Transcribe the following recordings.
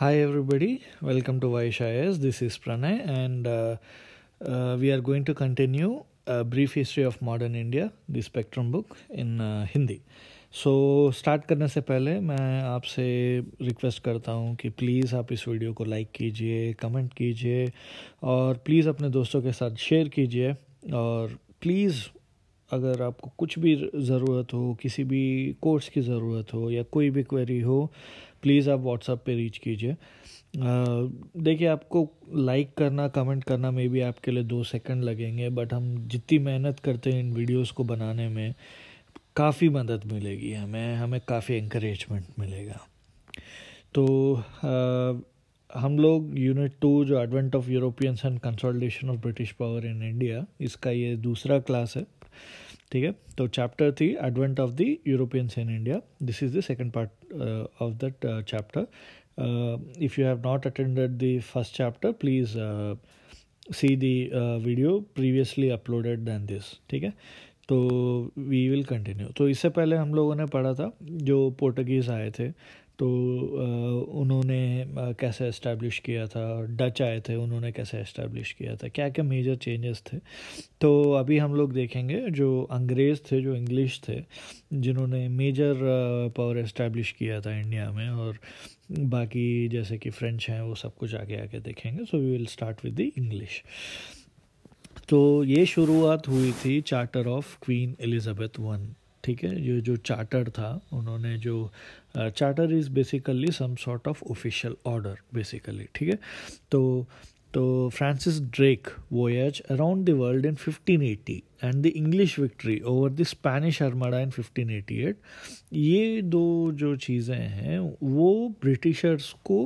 Hi everybody, welcome to Vaishayas. This is Pranay and uh, uh, we are going to continue a brief history of modern India, the Spectrum book in uh, Hindi. So so, start करने से पहले मैं आपसे request करता हूँ कि please आप इस वीडियो को लाइक कीजिए कमेंट कीजिए और प्लीज़ अपने दोस्तों के साथ शेयर कीजिए और प्लीज़ अगर आपको कुछ भी ज़रूरत हो किसी भी कोर्स की ज़रूरत हो या कोई भी क्वेरी हो प्लीज़ आप व्हाट्सअप पे रीच कीजिए देखिए आपको लाइक करना कमेंट करना मे भी आपके लिए दो सेकंड लगेंगे बट हम जितनी मेहनत करते हैं इन वीडियोस को बनाने में काफ़ी मदद मिलेगी हमें हमें काफ़ी इंकरेजमेंट मिलेगा तो आ, हम लोग यूनिट टू जो advent of Europeans and consolidation of British power in India इसका ये दूसरा क्लास है ठीक है तो chapter three advent of the Europeans in India this is the second part of that chapter if you have not attended the first chapter please see the video previously uploaded than this ठीक है तो we will continue तो इससे पहले हम लोगों ने पढ़ा था जो पोर्टुगीज़ आए थे तो उन्होंने कैसे इस्टेब्लिश किया था डच आए थे उन्होंने कैसे इस्टेब्लिश किया था क्या क्या मेजर चेंजेस थे तो अभी हम लोग देखेंगे जो अंग्रेज़ थे जो इंग्लिश थे जिन्होंने मेजर पावर इस्टेब्लिश किया था इंडिया में और बाकी जैसे कि फ्रेंच हैं वो सब कुछ आगे आके देखेंगे so we will start with the English तो ये शुरुआत हुई थी charter of Queen Elizabeth one ठीक है ये जो चार्टर था उन्होंने जो charter is basically some sort of official order basically ठीक है तो तो Francis Drake voyage around the world in 1580 and the English victory over the Spanish armada in 1588 ये दो जो चीज़ें हैं वो ब्रिटिशर्स को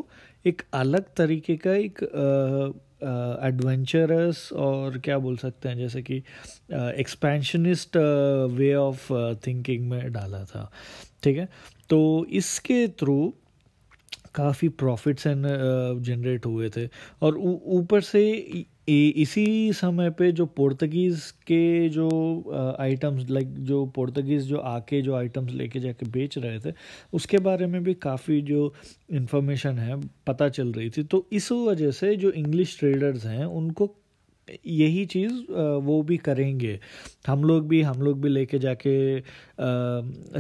एक अलग तरीके का एक आ, एडवेंचरस uh, और क्या बोल सकते हैं जैसे कि एक्सपेंशनिस्ट वे ऑफ थिंकिंग में डाला था ठीक है तो इसके थ्रू काफ़ी प्रॉफिट्स एंड जनरेट हुए थे और ऊपर से इसी समय पे जो पोर्तगीज़ के जो आइटम्स लाइक जो पोर्तगीज़ जो आके जो आइटम्स लेके जाके बेच रहे थे उसके बारे में भी काफ़ी जो इन्फॉर्मेशन है पता चल रही थी तो इस वजह से जो इंग्लिश ट्रेडर्स हैं उनको यही चीज़ वो भी करेंगे हम लोग भी हम लोग भी लेके जाके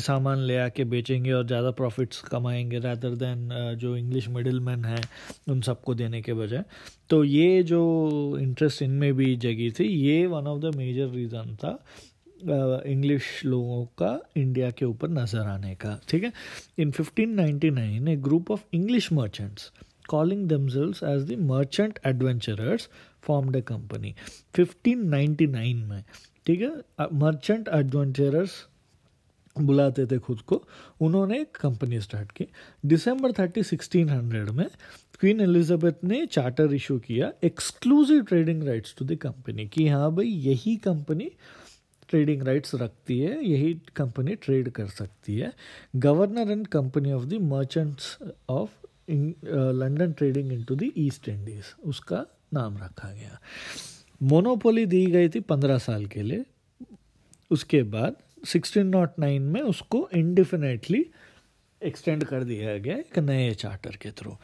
सामान ले आके बेचेंगे और ज़्यादा प्रॉफिट्स कमाएंगे रादर देन जो इंग्लिश मिडिल मैन है उन सबको देने के बजाय तो ये जो इंटरेस्ट इनमें भी जगी थी ये one of the major reason था इंग्लिश लोगों का इंडिया के ऊपर नज़र आने का ठीक है in 1599 a group of English merchants calling themselves as the merchant adventurers form a company 1599 में ठीक है मर्चेंट एडवेंचरर्स बुलाते थे खुद को उन्होंने एक कंपनी स्टार्ट की दिसंबर थर्टी सिक्सटीन हंड्रेड में क्वीन एलिजाबेथ ने चार्टर इशू किया exclusive trading rights to the company कि हाँ भाई यही कंपनी ट्रेडिंग राइट्स रखती है यही कंपनी ट्रेड कर सकती है governor and company of the merchants of London trading into the East Indies उसका नाम रखा गया मोनोपोली दी गई थी पंद्रह साल के लिए उसके बाद 1609 में उसको इनडिफिनेटली एक्सटेंड कर दिया गया एक नए चार्टर के थ्रू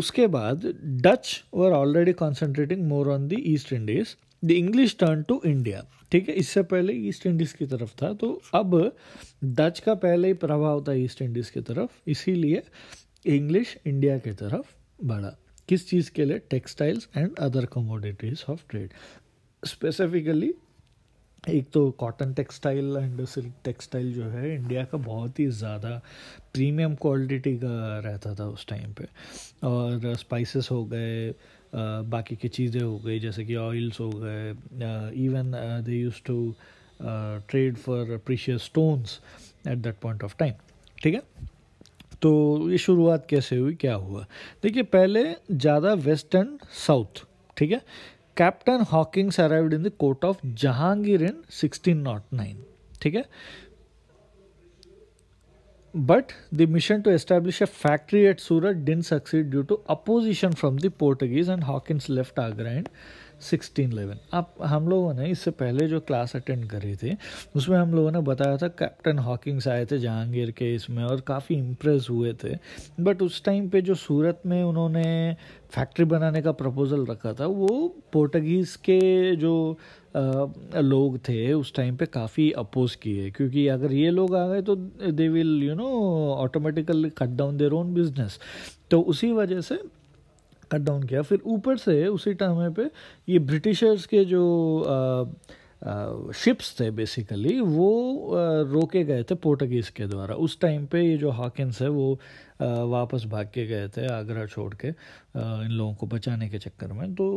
उसके बाद Dutch were already concentrating more on the east Indies the English turn to India ठीक है इससे पहले ईस्ट इंडीज़ की तरफ था तो अब डच का पहले ही प्रभाव था ईस्ट इंडीज़ की तरफ इसीलिए इंग्लिश इंडिया की तरफ बढ़ा किस चीज़ के लिए textiles and other commodities of trade specifically एक तो cotton textile and silk textile जो है इंडिया का बहुत ही ज़्यादा प्रीमियम क्वालिटी का रहता था उस टाइम पे और स्पाइसेस हो गए बाकी की चीज़ें हो गई जैसे कि ऑयल्स हो गए even they use to trade for precious stones at that point of time ठीक है तो ये शुरुआत कैसे हुई क्या हुआ देखिए पहले ज़्यादा वेस्टर्न साउथ ठीक है Captain Hawkins arrived in the court of Jahangir in sixteen not nine ठीक है but the mission to establish a factory at Surat didn't succeed due to opposition from the Portuguese and Hawkins left Agra and sixteen eleven अब हम लोगों ने इससे पहले जो class attend करी थी उसमें हम लोगों ने बताया था कैप्टन हॉकिंग्स आए थे जहांगीर के इसमें और काफ़ी इम्प्रेस हुए थे बट उस टाइम पे जो सूरत में उन्होंने फैक्ट्री बनाने का प्रपोज़ल रखा था वो पोर्टगीज़ के जो लोग थे उस टाइम पे काफ़ी अपोज किए क्योंकि अगर ये लोग आ गए तो they will you know automatically cut down their own business तो उसी वजह से कट डाउन किया फिर ऊपर से उसी टाइम पे ये ब्रिटिशर्स के जो शिप्स थे बेसिकली वो रोके गए थे पोर्टुगीज़ के द्वारा उस टाइम पे ये जो हॉकिंस है वो वापस भाग के गए थे आगरा छोड़ के इन लोगों को बचाने के चक्कर में तो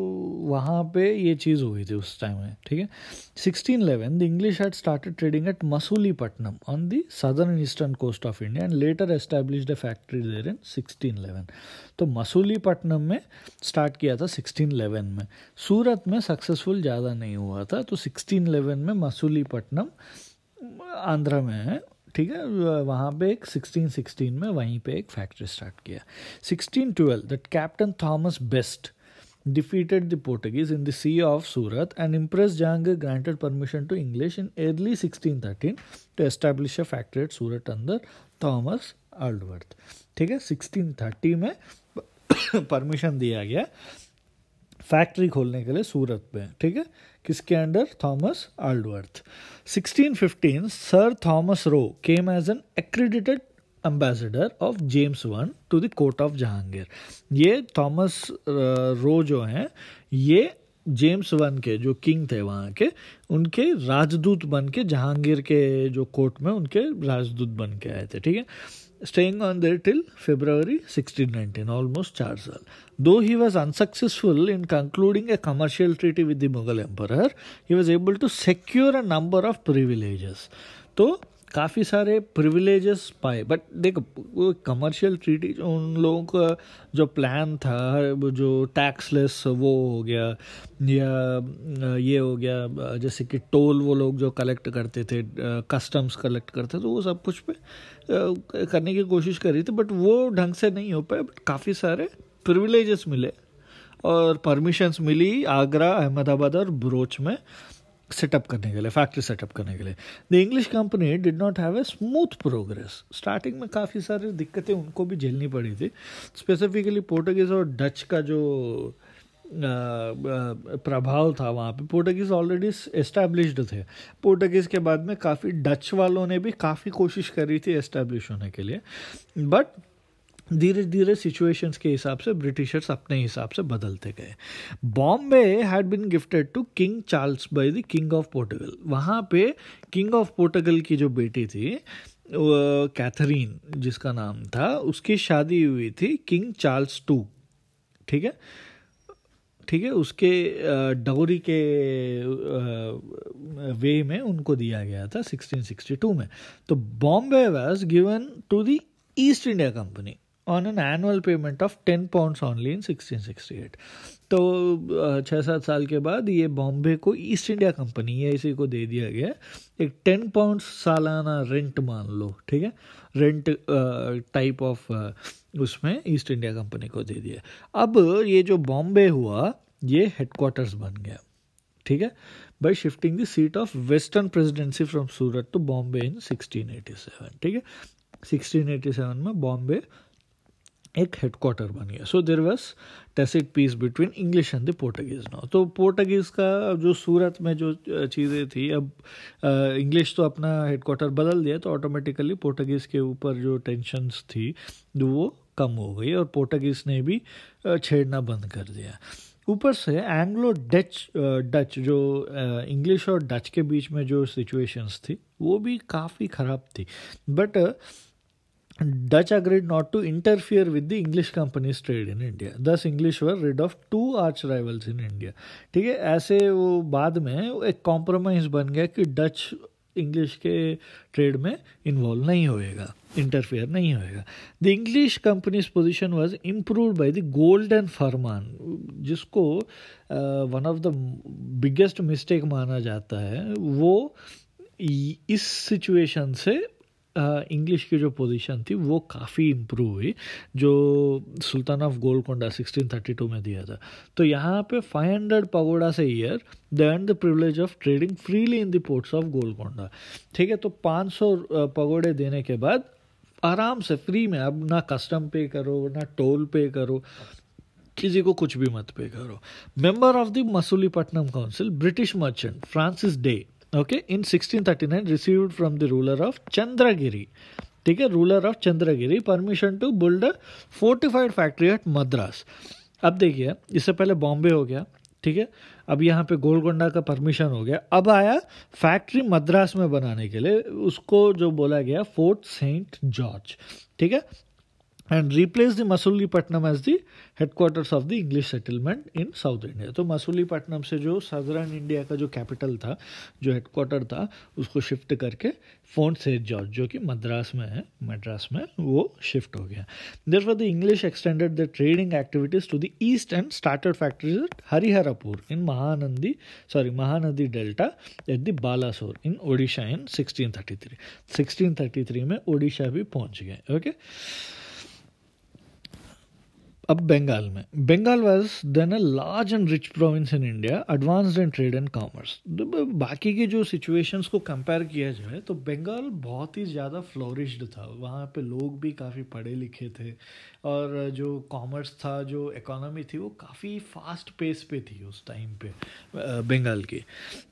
वहाँ पे ये चीज़ हुई थी उस टाइम में ठीक है sixteen eleven the English had started trading at Masulipatnam on the southern eastern coast of India and later establish the factory there in sixteen eleven तो मसूलीपट्टनम में स्टार्ट किया था सिक्सटीन इलेवन में सूरत में सक्सेसफुल ज़्यादा नहीं हुआ था तो सिक्सटीन इलेवन में मसूलीपट्टनम आंध्रा में है ठीक है वहाँ पे एक सिक्सटीन सिक्सटीन में वहीं पे एक फैक्ट्री स्टार्ट किया sixteen twelve that Captain Thomas Best defeated the Portuguese in the sea of Surat and empress Jahangir granted permission to English in early sixteen thirteen to establish a factory at Surat under Thomas अल्डवर्थ ठीक है sixteen thirty में permission दिया गया factory खोलने के लिए सूरत में ठीक है किसके under Thomas Aldworth 1615 Sir Thomas Roe came as an accredited ambassador of James one to the court of Jahangir ये थॉमस रो जो हैं ये जेम्स वन के जो किंग थे वहाँ के उनके राजदूत बन के जहांगीर के जो कोर्ट में उनके राजदूत बन के आए थे ठीक है staying on there till February nineteen almost चार साल Though he was unsuccessful in concluding a commercial treaty with the Mughal emperor, he was able to secure a number of privileges. तो काफ़ी सारे प्रिविलेजेस पाए बट देखो वो commercial treaty उन लोगों का जो प्लान था जो टैक्सलेस वो हो गया या ये हो गया जैसे कि टोल वो लोग जो कलेक्ट करते थे कस्टम्स कलेक्ट करते थे तो वो सब कुछ पे करने की कोशिश कर रही थी बट वो ढंग से नहीं हो पाया बट काफ़ी सारे प्रिविलेजेस मिले और परमिशंस मिली आगरा अहमदाबाद और ब्रोच में सेटअप करने के लिए फैक्ट्री सेटअप करने के लिए the English company did not have a smooth progress starting में काफ़ी सारी दिक्कतें उनको भी झेलनी पड़ी थी स्पेसिफिकली पोर्टुगीज़ और डच का जो प्रभाव था वहाँ पे पोर्टुगीज़ ऑलरेडी एस्टैब्लिश्ड थे पोर्टुगीज़ के बाद में काफ़ी डच वालों ने भी काफ़ी कोशिश करी थी एस्टैब्लिश होने के लिए बट धीरे धीरे सिचुएशंस के हिसाब से ब्रिटिशर्स अपने हिसाब से बदलते गए Bombay had been gifted to king Charles by the king of Portugal वहाँ पे किंग ऑफ पोर्टुगल की जो बेटी थी कैथरीन जिसका नाम था उसकी शादी हुई थी किंग चार्ल्स टू ठीक है ठीक है उसके डोरी के वे में उनको दिया गया था 1662 में तो Bombay was given to the east India Company on an annual payment of ten pounds only in sixteen sixty eight तो छः सात साल के बाद ये बॉम्बे को ईस्ट इंडिया कंपनी है इसी को दे दिया गया एक टेन पाउंड सालाना रेंट मान लो ठीक है रेंट टाइप ऑफ उसमें ईस्ट इंडिया कंपनी को दे दिया अब ये जो बॉम्बे हुआ ये हेडक्वार्टर्स बन गया ठीक है by the seat of Western Presidency from Surat to Bombay in sixteen eighty seven ठीक है सिक्सटीन एटी सेवन में बॉम्बे एक हेडक्वार्टर बन गया so there was tacit peace between English and the Portuguese now तो पोर्टुगीज का जो सूरत में जो चीज़ें थी अब इंग्लिश तो अपना हेडक्वार्टर बदल दिया तो ऑटोमेटिकली पोर्टुगीज के ऊपर जो टेंशन्स थी वो कम हो गई और पोर्टुगीज ने भी छेड़ना बंद कर दिया ऊपर से एंग्लो डच डच जो इंग्लिश और डच के बीच में जो सिचुएशंस थी वो भी काफ़ी ख़राब थी but Dutch agreed not to interfere with the English companies trade in India. Thus English were rid of two arch rivals in India. ठीक है ऐसे वो बाद में एक कॉम्प्रोमाइज बन गया कि डच इंग्लिश के ट्रेड में इन्वॉल्व नहीं होएगा इंटरफेयर नहीं होएगा the English company's position was improve by the golden फरमान जिसको one of the biggest mistake माना जाता है वो इस सिचुएशन से इंग्लिश की जो पोजीशन थी वो काफ़ी इम्प्रूव हुई जो सुल्तान ऑफ गोलकोंडा 1632 में दिया था तो यहाँ पे 500 पगोड़ा से year the and the privilege of trading freely in the ports of Golconda ठीक है तो 500 पगोड़े देने के बाद आराम से फ्री में अब ना कस्टम पे करो ना टोल पे करो किसी को कुछ भी मत पे करो member of the Masulipatnam council British merchant Francis Day okay in 1639 received from the ruler of Chandragiri ठीक है ruler of Chandragiri permission to build a fortified factory at Madras अब देखिए इससे पहले बॉम्बे हो गया ठीक है अब यहाँ पे गोलकोंडा का परमिशन हो गया अब आया फैक्ट्री मद्रास में बनाने के लिए उसको जो बोला गया फोर्ट सेंट जॉर्ज ठीक है and replaced the Masulipatnam as the headquarters of the English settlement in South India. तो मसूलीपट्टनम से जो सदरन इंडिया का जो कैपिटल था जो हेडक्वार्टर था उसको शिफ्ट करके फोर्ट सेंट जॉर्ज जो कि मद्रास में है मद्रास में वो शिफ्ट हो गया there for the English extended the trading activities to the east and started factories at Hariharapur in Mahanandi sorry Mahanadi delta at the Balasore in Odisha in 1633 1633 में ओडिशा भी पहुंच गए ओके okay? अब बंगाल में Bengal was then a large and rich province in India advanced in trade and commerce बाकी के जो situations को कंपेयर किया जाए तो बंगाल बहुत ही ज़्यादा फ्लोरिश्ड था वहाँ पे लोग भी काफ़ी पढ़े लिखे थे और जो कॉमर्स था जो इकोनॉमी थी वो काफ़ी फास्ट पेस पे थी उस टाइम पे बंगाल की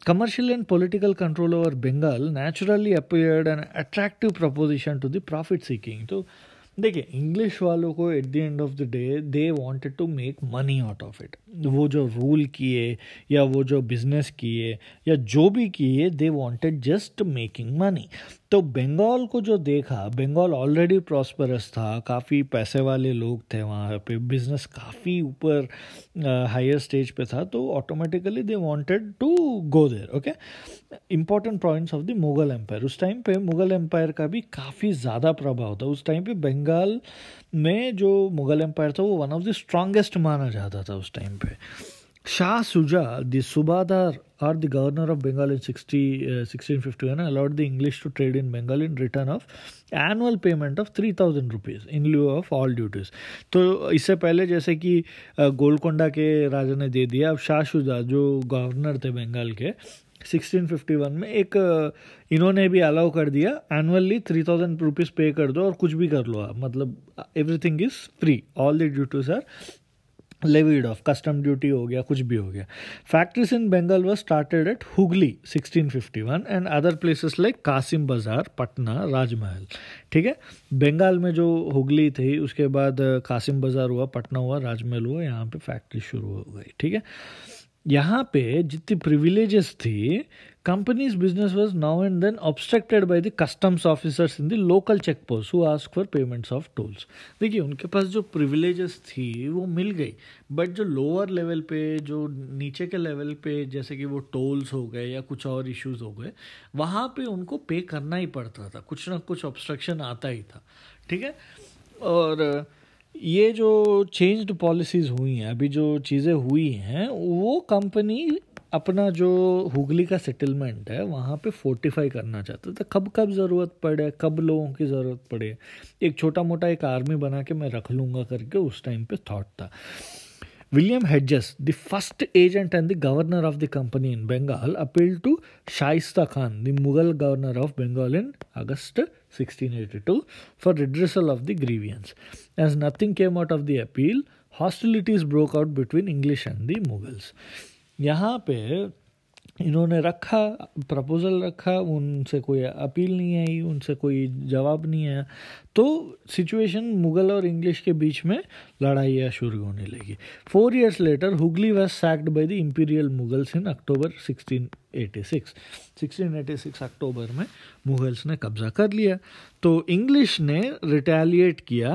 commercial and political control over Bengal naturally appeared an attractive proposition to the profit seeking तो देखिए इंग्लिश वालों को at the end of the day they wanted to make money out of it वो जो रूल किए या वो जो बिजनेस किए या जो भी किए they wanted just making money तो बंगाल को जो देखा बंगाल ऑलरेडी प्रॉस्परस था काफ़ी पैसे वाले लोग थे वहाँ पे बिजनेस काफ़ी ऊपर हायर स्टेज पे था तो automatically they wanted to go there okay important points of the Mughal empire उस टाइम पे मुगल एम्पायर का भी काफ़ी ज़्यादा प्रभाव था उस टाइम पे बंगाल में जो मुगल एम्पायर था वो वन ऑफ द स्ट्रांगेस्ट माना जाता था उस टाइम पर Shah Suja, the Subadar or the governor of Bengal sixteen fifty one allowed allowed the to trade in in in return return of payment payment three thousand rupees in lieu of all duties तो इससे पहले जैसे कि uh, Golconda के राजा ने दे दिया अब शाह शुजा जो गवर्नर थे बंगाल के वन में एक uh, इन्होंने भी अलाउ कर दिया एनुअली थ्री थाउजेंड रुपीज़ पे कर दो और कुछ भी कर लो आप मतलब everything is free all the duties are levied off custom duty हो गया कुछ भी हो गया factories in Bengal were started at Hooghly 1651 and other places like Kasim Bazar Patna राजमहल ठीक है बंगाल में जो हुगली थी उसके बाद कासिम uh, बाजार हुआ पटना हुआ राजमहल हुआ यहाँ पे फैक्ट्री शुरू हो गई ठीक है यहाँ पे जितनी प्रिविलेजेस थी company's business was now and then obstructed by the customs officers in the local check posts who asked for payments of tolls. देखिए उनके पास जो privileges थी वो मिल गई but जो lower level पे जो नीचे के level पे जैसे कि वो tolls हो गए या कुछ और issues हो गए वहाँ पे उनको pay करना ही पड़ता था कुछ ना कुछ obstruction आता ही था ठीक है और ये जो चेंज्ड पॉलिसीज़ हुई हैं अभी जो चीज़ें हुई हैं वो कंपनी अपना जो हुगली का सेटलमेंट है वहाँ पे फोर्टिफाई करना चाहता था तो कब कब ज़रूरत पड़े कब लोगों की ज़रूरत पड़े एक छोटा मोटा एक आर्मी बना के मैं रख लूँगा करके उस टाइम पे थॉट था William Hedges the first agent and the governor of the company in Bengal appeal to Shaista Khan the Mughal governor of Bengal in August 1682 for redressal of the grievances as nothing came out of the appeal hostilities broke out between English and the Mughals यहाँ पे इन्होंने रखा proposal रखा उनसे कोई appeal नहीं आई उनसे कोई जवाब नहीं आया तो सिचुएशन मुगल और इंग्लिश के बीच में लड़ाइयाँ शुरू होने लगी four years later Hooghly was sacked by the imperial Mughals in October 1686 1686 अक्टूबर में मुगल्स ने कब्जा कर लिया तो इंग्लिश ने रिटेलिएट किया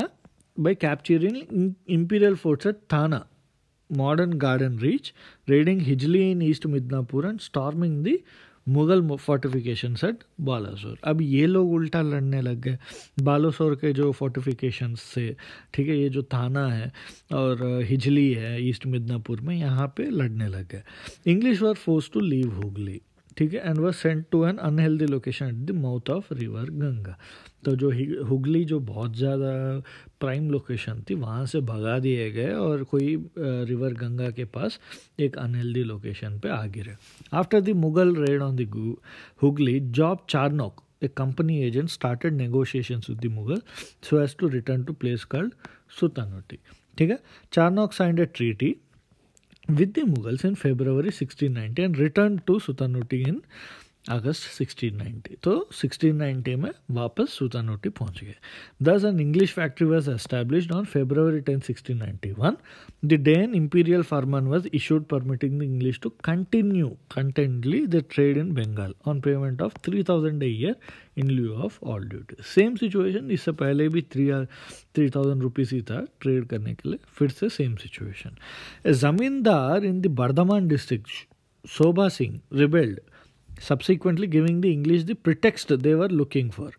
by capturing imperial forts at Thana modern garden reach, raiding Hijli in East Midnapur and storming the Mughal fortification at Balasore अब ये लोग उल्टा लड़ने लग गए बालासोर के जो फोर्टिफिकेशन से ठीक है ये जो थाना है और हिजली है ईस्ट मिदनापुर में यहाँ पे लड़ने लग गए English were force to leave Hooghly ठीक है and was sent to an unhealthy location at the mouth of river Ganga तो जो हुगली जो बहुत ज़्यादा प्राइम लोकेशन थी वहाँ से भगा दिए गए और कोई रिवर गंगा के पास एक अनहेल्दी लोकेशन पे आ गिरे after the Mughal raid on the Hooghly Job Charnock a company agent started negotiation with the Mughal so has to return to place called Sutanuti ठीक है Charnock signed a treaty with the Mughals in February 1690 and returned to Sutanuti in August 1690 तो 1690 में वापस सुतानोटी पहुंच गए thus an English factory was establish on February 10 one the then imperial फरमान was issued permitting the English to continue contently the trade in Bengal on payment of three thousand a year in lieu of all duty same situation इससे पहले भी three three thousand rupees ही था trade करने के लिए फिर से same situation a zamindar in the Bardhaman district Shobha Singh rebelled subsequently giving the English the pretext they were looking for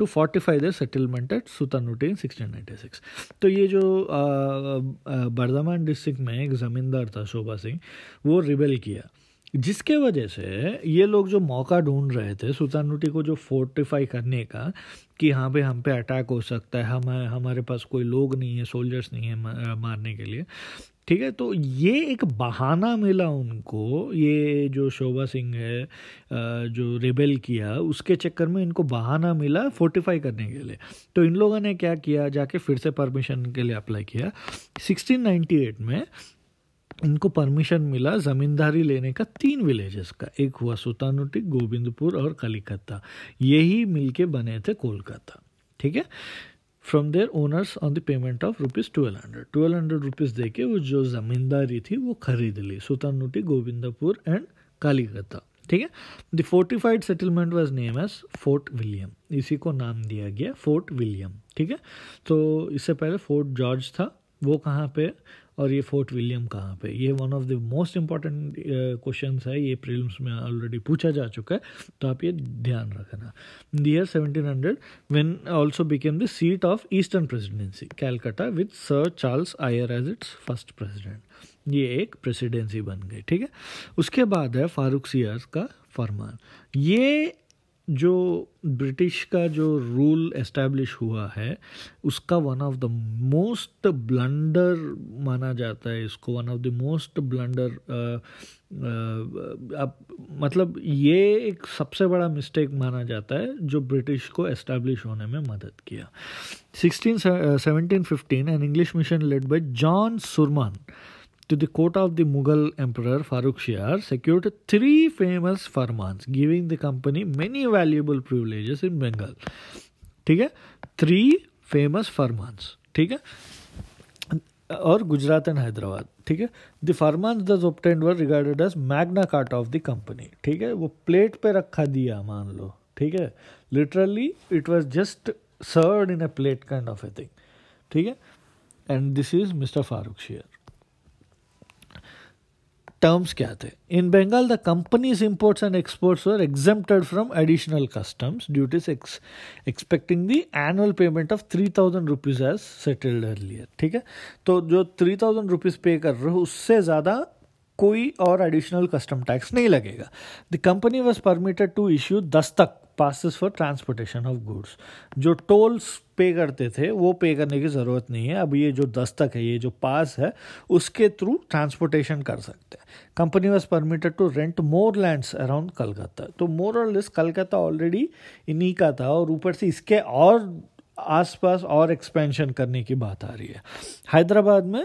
to fortify their settlement at Sutanuti in 1696. Six तो ये जो बर्धमान डिस्ट्रिक्ट में एक ज़मींदार था शोभा सिंह वो रिबेल किया जिसके वजह से ये लोग जो मौका ढूंढ रहे थे सुतानुटी को जो फोर्टिफाई करने का कि हाँ पे हम पे अटैक हो सकता है हम हमारे पास कोई लोग नहीं है सोल्जर्स नहीं है मारने के लिए ठीक है तो ये एक बहाना मिला उनको ये जो शोभा सिंह है जो रिबेल किया उसके चक्कर में इनको बहाना मिला फोर्टिफाई करने के लिए तो इन लोगों ने क्या किया जाके फिर से परमिशन के लिए अप्लाई किया 1698 में इनको परमिशन मिला ज़मींदारी लेने का तीन विलेजेस का एक हुआ सुतानुटी गोविंदपुर और कलिकत्ता यही मिलके बने थे कोलकाता ठीक है from their owners on the payment of rupees twelve hundred twelve hundred rupees दे के वो जो ज़मींदारी थी वो खरीद ली सुतानुटी गोविंदपुर एंड कालीकता ठीक है the fortified settlement was name as Fort William इसी को नाम दिया गया फोर्ट विलियम ठीक है तो इससे पहले फोर्ट जॉर्ज था वो कहाँ पे और ये फोर्ट विलियम कहाँ पे ये one of the most important question है ये प्रिलिम्स में ऑलरेडी पूछा जा चुका है तो आप ये ध्यान रखना there seventeen hundred when also became the seat of eastern presidency Calcutta with sir Charles Eyre as its first president ये एक प्रेसिडेंसी बन गई ठीक है उसके बाद है फारूक सियाज का फरमान ये जो ब्रिटिश का जो रूल एस्टैब्लिश हुआ है उसका one of the most blunder माना जाता है इसको one of the most blunder अब मतलब ये एक सबसे बड़ा मिस्टेक माना जाता है जो ब्रिटिश को एस्टैब्लिश होने में मदद किया sixteen seventeen fifteen an English mission led by John Surman to the court of the Mughal emperor Farooq Shiar secured three famous farmans, giving the company many valuable privileges in Bengal. ठीक है three famous फरमान्स ठीक है और Gujarat and Hyderabad ठीक है the फार्मान्स thus obtained were regarded as Magna Carta of the company ठीक है वो प्लेट पे रखा दिया मान लो ठीक है literally it was just serve in a plate kind of a thing ठीक है and this is mister Farrukhsiyar terms क्या थे in Bengal the company's imports and exports were exempted from additional customs duties expecting the annual payment of three thousand rupees as settled earlier ठीक है तो जो three thousand rupees पे कर रहे हो उससे ज़्यादा कोई और एडिशनल कस्टम टैक्स नहीं लगेगा the company was permitted to issue दस्तक passes for transportation of goods जो टोल्स पे करते थे वो पे करने की ज़रूरत नहीं है अब ये जो दस्तक है ये जो पास है उसके थ्रू ट्रांसपोर्टेशन कर सकते हैं company was permitted to rent more lands around Calcutta तो मोर और लेस कलकत्ता ऑलरेडी इन्हीं का था और ऊपर से इसके और आसपास और एक्सपेंशन करने की बात आ रही है हैदराबाद में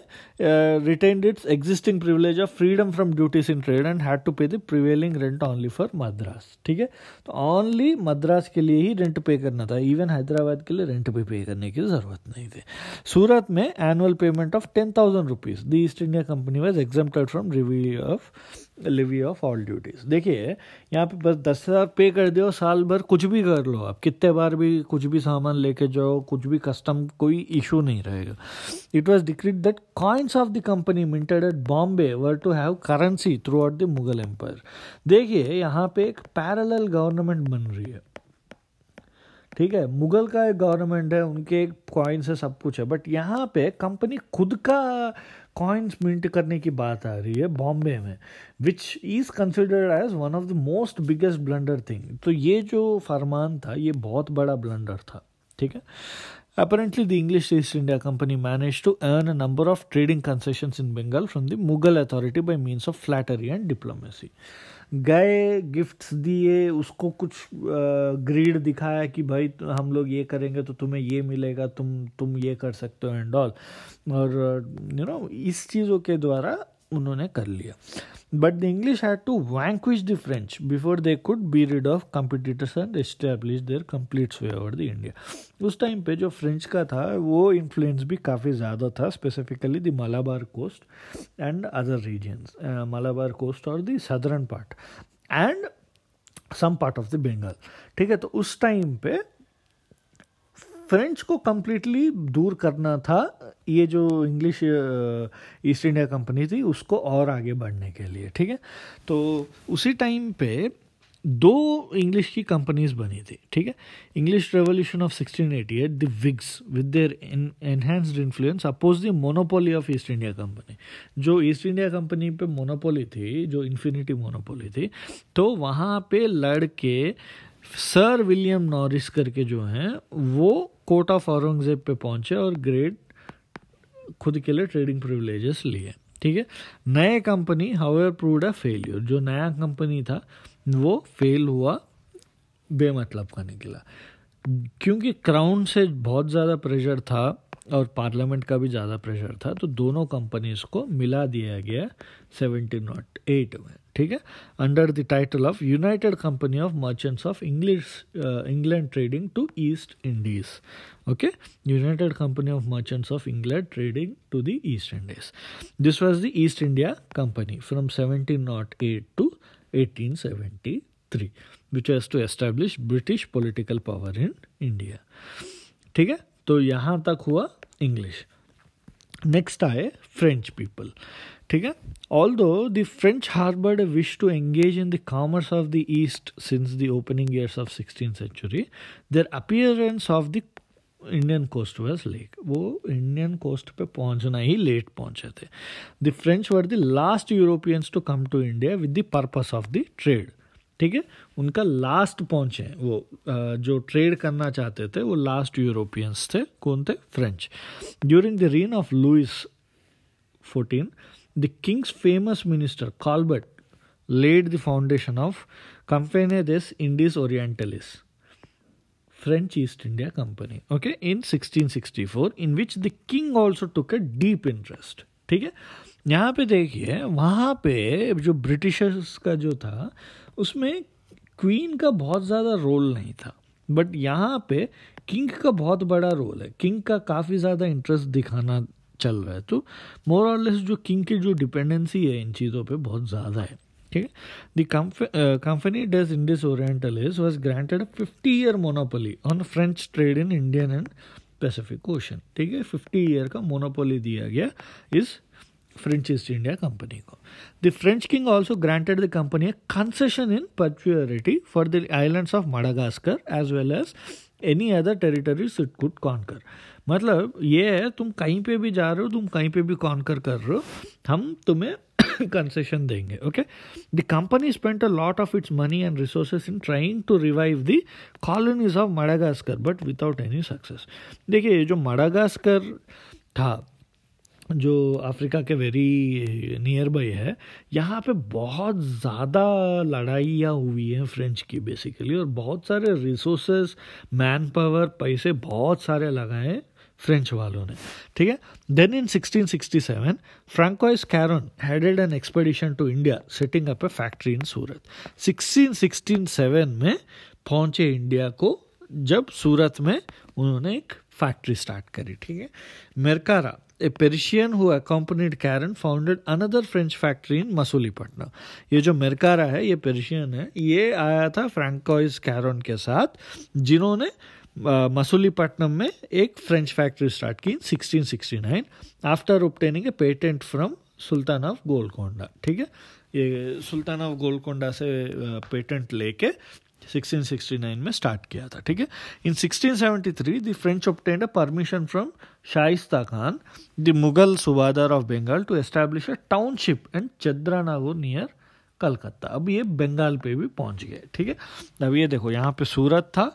retain its existing privilege of freedom from duties in trade and had to pay the prevailing rent only for Madras ठीक है तो ओनली मद्रास के लिए ही रेंट पे करना था इवन हैदराबाद के लिए रेंट पे पे करने की ज़रूरत नहीं थी सूरत में annual payment of ten thousand rupees the east India company was exempt from review of levy of all duties देखिए यहाँ पे बस दस हज़ार पे कर दो साल भर कुछ भी कर लो आप कितने बार भी कुछ भी सामान लेके जाओ कुछ भी कस्टम कोई इशू नहीं रहेगा it was decreed that coins of the company minted at Bombay were to have currency throughout the Mughal empire देखिए यहाँ पे एक पैरल गवर्नमेंट बन रही है ठीक है मुगल का एक गवर्नमेंट है उनके एक कॉइन से सब कुछ है बट यहाँ पे कंपनी खुद का कॉइन्स मिंट करने की बात आ रही है बॉम्बे में which is considered as one of the most biggest blunder thing तो ये जो फरमान था ये बहुत बड़ा ब्लंडर था ठीक है apparently the English East India Company manage to earn a number of trading concession in Bengal from the Mughal authority by means of flattery and diplomacy गए गिफ्ट्स दिए उसको कुछ ग्रीड दिखाया कि भाई तो हम लोग ये करेंगे तो तुम्हें ये मिलेगा तुम तुम ये कर सकते हो एंड ऑल और यू you नो know, इस चीज़ों के द्वारा उन्होंने कर लिया but the English had to vanquish the French before they could be rid of competitors and establish their complete way over the India उस टाइम पे जो फ्रेंच का था वो इन्फ्लुएंस भी काफ़ी ज़्यादा था specifically the Malabar coast and other regions Malabar coast और the southern part and some part of the Bengal ठीक है तो उस टाइम पे फ्रेंच को कम्प्लीटली दूर करना था ये जो इंग्लिश ईस्ट इंडिया कंपनी थी उसको और आगे बढ़ने के लिए ठीक है तो उसी टाइम पे दो इंग्लिश की कंपनीज बनी थी ठीक है English revolution of 1688 the Whigs with their enhanced influence oppose the monopoly of East India Company जो ईस्ट इंडिया कंपनी पे मोनोपोली थी जो इन्फिनिटी मोनोपोली थी तो वहाँ पे लड़के सर विलियम नॉरिस करके जो हैं वो कोर्ट ऑफ औरंगजेब पे पहुंचे और ग्रेड खुद के लिए ट्रेडिंग प्रिविलेजेस लिए ठीक है नए company however proved a failure जो नया कंपनी था वो फेल हुआ बेमतलब का निकला क्योंकि क्राउन से बहुत ज़्यादा प्रेशर था और पार्लियामेंट का भी ज़्यादा प्रेशर था तो दोनों कंपनीज को मिला दिया गया सेवनटीन नॉट एट में ठीक है under the title of united company of merchants of English England trading to east Indies okay united company of merchants of England trading to the east Indies this was the east India company from seventeen nought eight to eighteen seventy three which has to establish British political power in India ठीक है तो यहाँ तक हुआ English next आए French people ठीक है although the French harboured wish to engage in the commerce of the east since the opening years of sixteen century their appearance of the Indian coast was late वो Indian coast पे पहुंचना ही late पहुंचे थे the French were the last Europeans to come to India with the purpose of the trade ठीक है उनका last है वो जो ट्रेड करना चाहते थे वो लास्ट यूरोपियंस थे कौन थे French during the reign of Louis fourteen the king's famous minister Colbert laid the foundation of Compagnie des Indes Orientales French east India company okay in sixteen sixty four in which the king also took a deep interest ठीक है यहाँ पे देखिए वहाँ पे जो Britishers का जो था उसमें क्वीन का बहुत ज़्यादा रोल नहीं था बट यहाँ पे किंग का बहुत बड़ा रोल है किंग का काफ़ी ज़्यादा इंटरेस्ट दिखाना चल रहा है तो मोर और लेस जो किंग की जो डिपेंडेंसी है इन चीज़ों पे बहुत ज़्यादा है ठीक है the company des Indes Oriental is was granted fifty year monopoly on French trade in Indian and Pacific ocean ठीक है फिफ्टी ईयर का मोनोपोली दिया गया इस French East India Company The French king also granted the company a concession in perpetuity for the islands of Madagascar as well as any other territories it could conquer. मतलब ये है तुम कहीं पे भी जा रहे हो तुम कहीं पे भी कॉन्कर कर रहे हो हम तुम्हें कंसेशन देंगे okay the company spent a lot of its money and resources in trying to revive the colonies of Madagascar but without any success देखिए जो मडागास्कर था जो अफ्रीका के वेरी नियर बाई है यहाँ पे बहुत ज़्यादा लड़ाइयाँ हुई हैं फ्रेंच की बेसिकली और बहुत सारे रिसोर्सेस मैन पावर पैसे बहुत सारे लगाए फ्रेंच वालों ने ठीक है then in 1667 Francois Caron headed an expedition to India setting up a factory in Surat 1667 में पहुंचे इंडिया को जब सूरत में उन्होंने एक फैक्ट्री स्टार्ट करी ठीक है मेरकारा a Persian who accompanied Karen founded another French factory in मसूलीपटना ये जो मिरकारा है ये Persian है ये आया था फ्रैंकोइस कैरन के साथ जिन्होंने मसूलीपट्टनम में एक फ्रेंच फैक्ट्री स्टार्ट की 1669 after obtaining a patent from sultan of Golconda ठीक है ये सुल्तान ऑफ गोलकोंडा से पेटेंट लेके 1669 में स्टार्ट किया था ठीक है in 1673 the French obtained a permission from Shaista Khan the Mughal subahdar of Bengal to establish a township and Chandernagore near Calcutta अब ये बंगाल पे भी पहुंच गए ठीक है अब ये देखो यहाँ पे सूरत था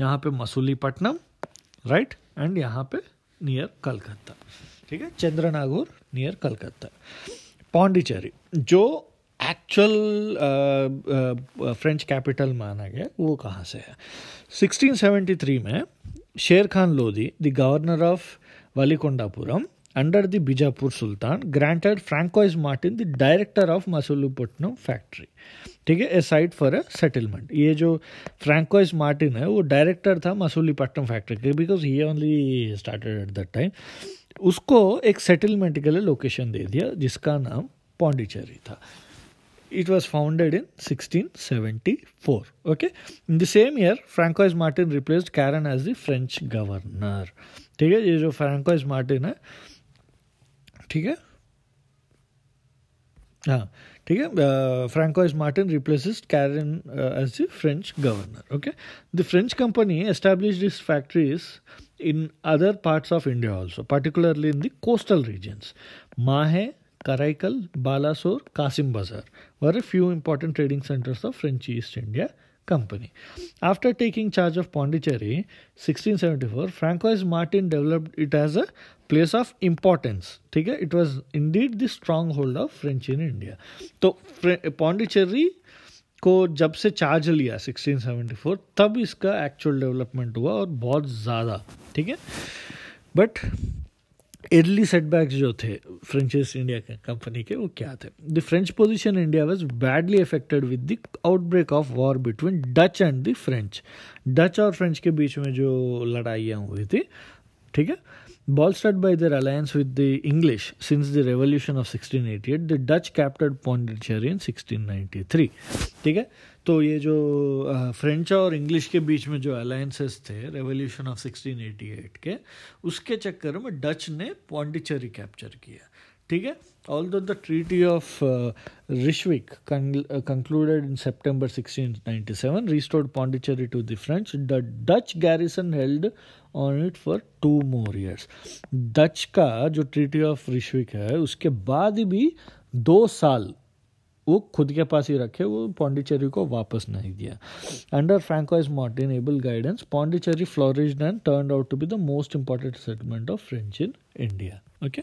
यहाँ पे मसूलीपट्टनम राइट एंड यहाँ पे नियर कलकत्ता ठीक है चंद्रनागौर नियर कलकत्ता पौंडीचेरी जो एक्चुअल फ्रेंच कैपिटल माना गया वो कहाँ से है 1673 में Sher Khan Lodi the governor of Valikondapuram under the Bijapur sultan granted Francois Martin the director of Masulupatnam factory ठीक है a site for a settlement ये जो फ्रैंकोइज मार्टिन है वो डायरेक्टर था मसूलीपट्टनम फैक्ट्री के because he only started at that time उसको एक सेटलमेंट के लिए लोकेशन दे दिया जिसका नाम पौंडीचेरी था it was founded in 1674 okay in the same year francois martin replaced karen as the french governor okay so francois martin okay uh, okay, uh, Francois Martin replaces Karen as the French governor. Okay, the French company established its factories in other parts of India also, particularly in the coastal regions. Mahe, Karaikal, Balasore, Kasim Bazar were a few important trading centers of French East India Company. After taking charge of Pondicherry, 1674, Francois Martin developed it as a place of importance. ठीक है, it was indeed the stronghold of French in India. तो Pondicherry को जब से charge लिया 1674 तब इसका actual development हुआ और बहुत ज़्यादा ठीक है बट एर्ली सेटबैक्स जो थे फ्रेंचेस इंडिया कंपनी के वो क्या थे the French position India was badly affected with the outbreak of war between Dutch and the French Dutch और फ्रेंच के बीच में जो लड़ाइयाँ हुई थी ठीक है bolstered by their alliance with the English since the revolution of 1688, the Dutch captured Pondicherry in 1693. ठीक है तो ये जो फ्रेंच और इंग्लिश के बीच में जो अलायंसेस थे रेवोल्यूशन ऑफ 1688 के उसके चक्कर में डच ने पॉन्डिचरी कैप्चर किया ठीक है all the treaty of Ryswick concluded in September 1697 restored Pondicherry to the French the Dutch garrison held on it for two more years Dutch का जो ट्रीटी ऑफ रिश्विक है उसके बाद भी दो साल वो खुद के पास ही रखे वो पौंडिचेरी को वापस नहीं दिया under Francois able guidance Pondicherry flourish and turn out to be the most important settlement of French in India okay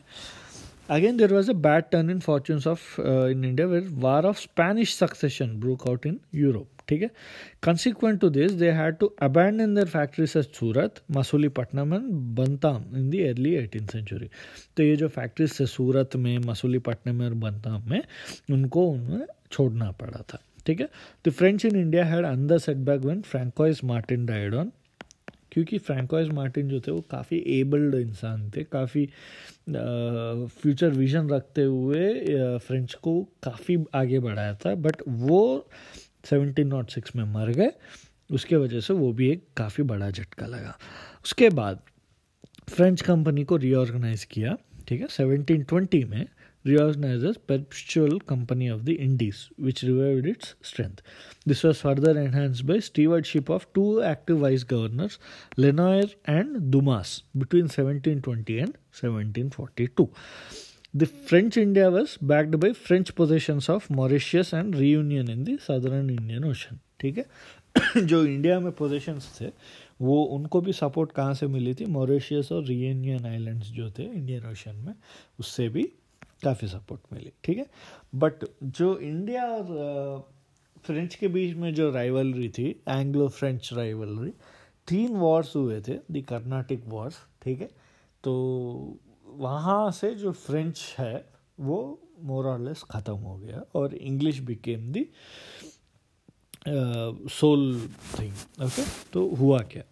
again there was a bad turn in fortune of in India where war of of succession broke out in Europe ठीक है consequent to this they had to abandon their factories as Surat Masulipatnam and Bantam in the early eighteen century तो ये जो factories थे सूरत में मसूलीपट्टनम और बंताम में उनको उन्हें छोड़ना पड़ा था ठीक है the French in India had another setback one Francois Martin died क्योंकि फ्रेंकोइस मार्टिन जो थे वो काफ़ी एबल्ड इंसान थे काफ़ी फ्यूचर विजन रखते हुए फ्रेंच को काफ़ी आगे बढ़ाया था बट वो सेवनटीन नॉट सिक्स में मर गए उसके वजह से वो भी एक काफ़ी बड़ा झटका लगा उसके बाद फ्रेंच कंपनी को रीऑर्गेनाइज किया ठीक है सेवनटीन ट्वेंटी में reorganise perpetual company of the Indies which revive its strength this was further enhance by stewardship of two active vice governors Lenoir and Dumas between seventeen twenty and seventeen forty to The French India was backed by French possessions of Mauritius and Reunion in the southern Indian ocean ठीक है जो India में possessions थे वो उनको भी support कहाँ से मिली थी मॉरिशियस और रीयूनियन आइलैंड्स जो थे इंडियन ओशन में उससे भी काफ़ी सपोर्ट मिली ठीक है बट जो इंडिया और फ्रेंच uh, के बीच में जो राइवलरी थी एंग्लो फ्रेंच राइवलरी तीन वॉर्स हुए थे दी कर्नाटिक वॉर्स ठीक है तो वहाँ से जो फ्रेंच है वो मोर और लेस ख़त्म हो गया और English became the sole thing okay तो हुआ क्या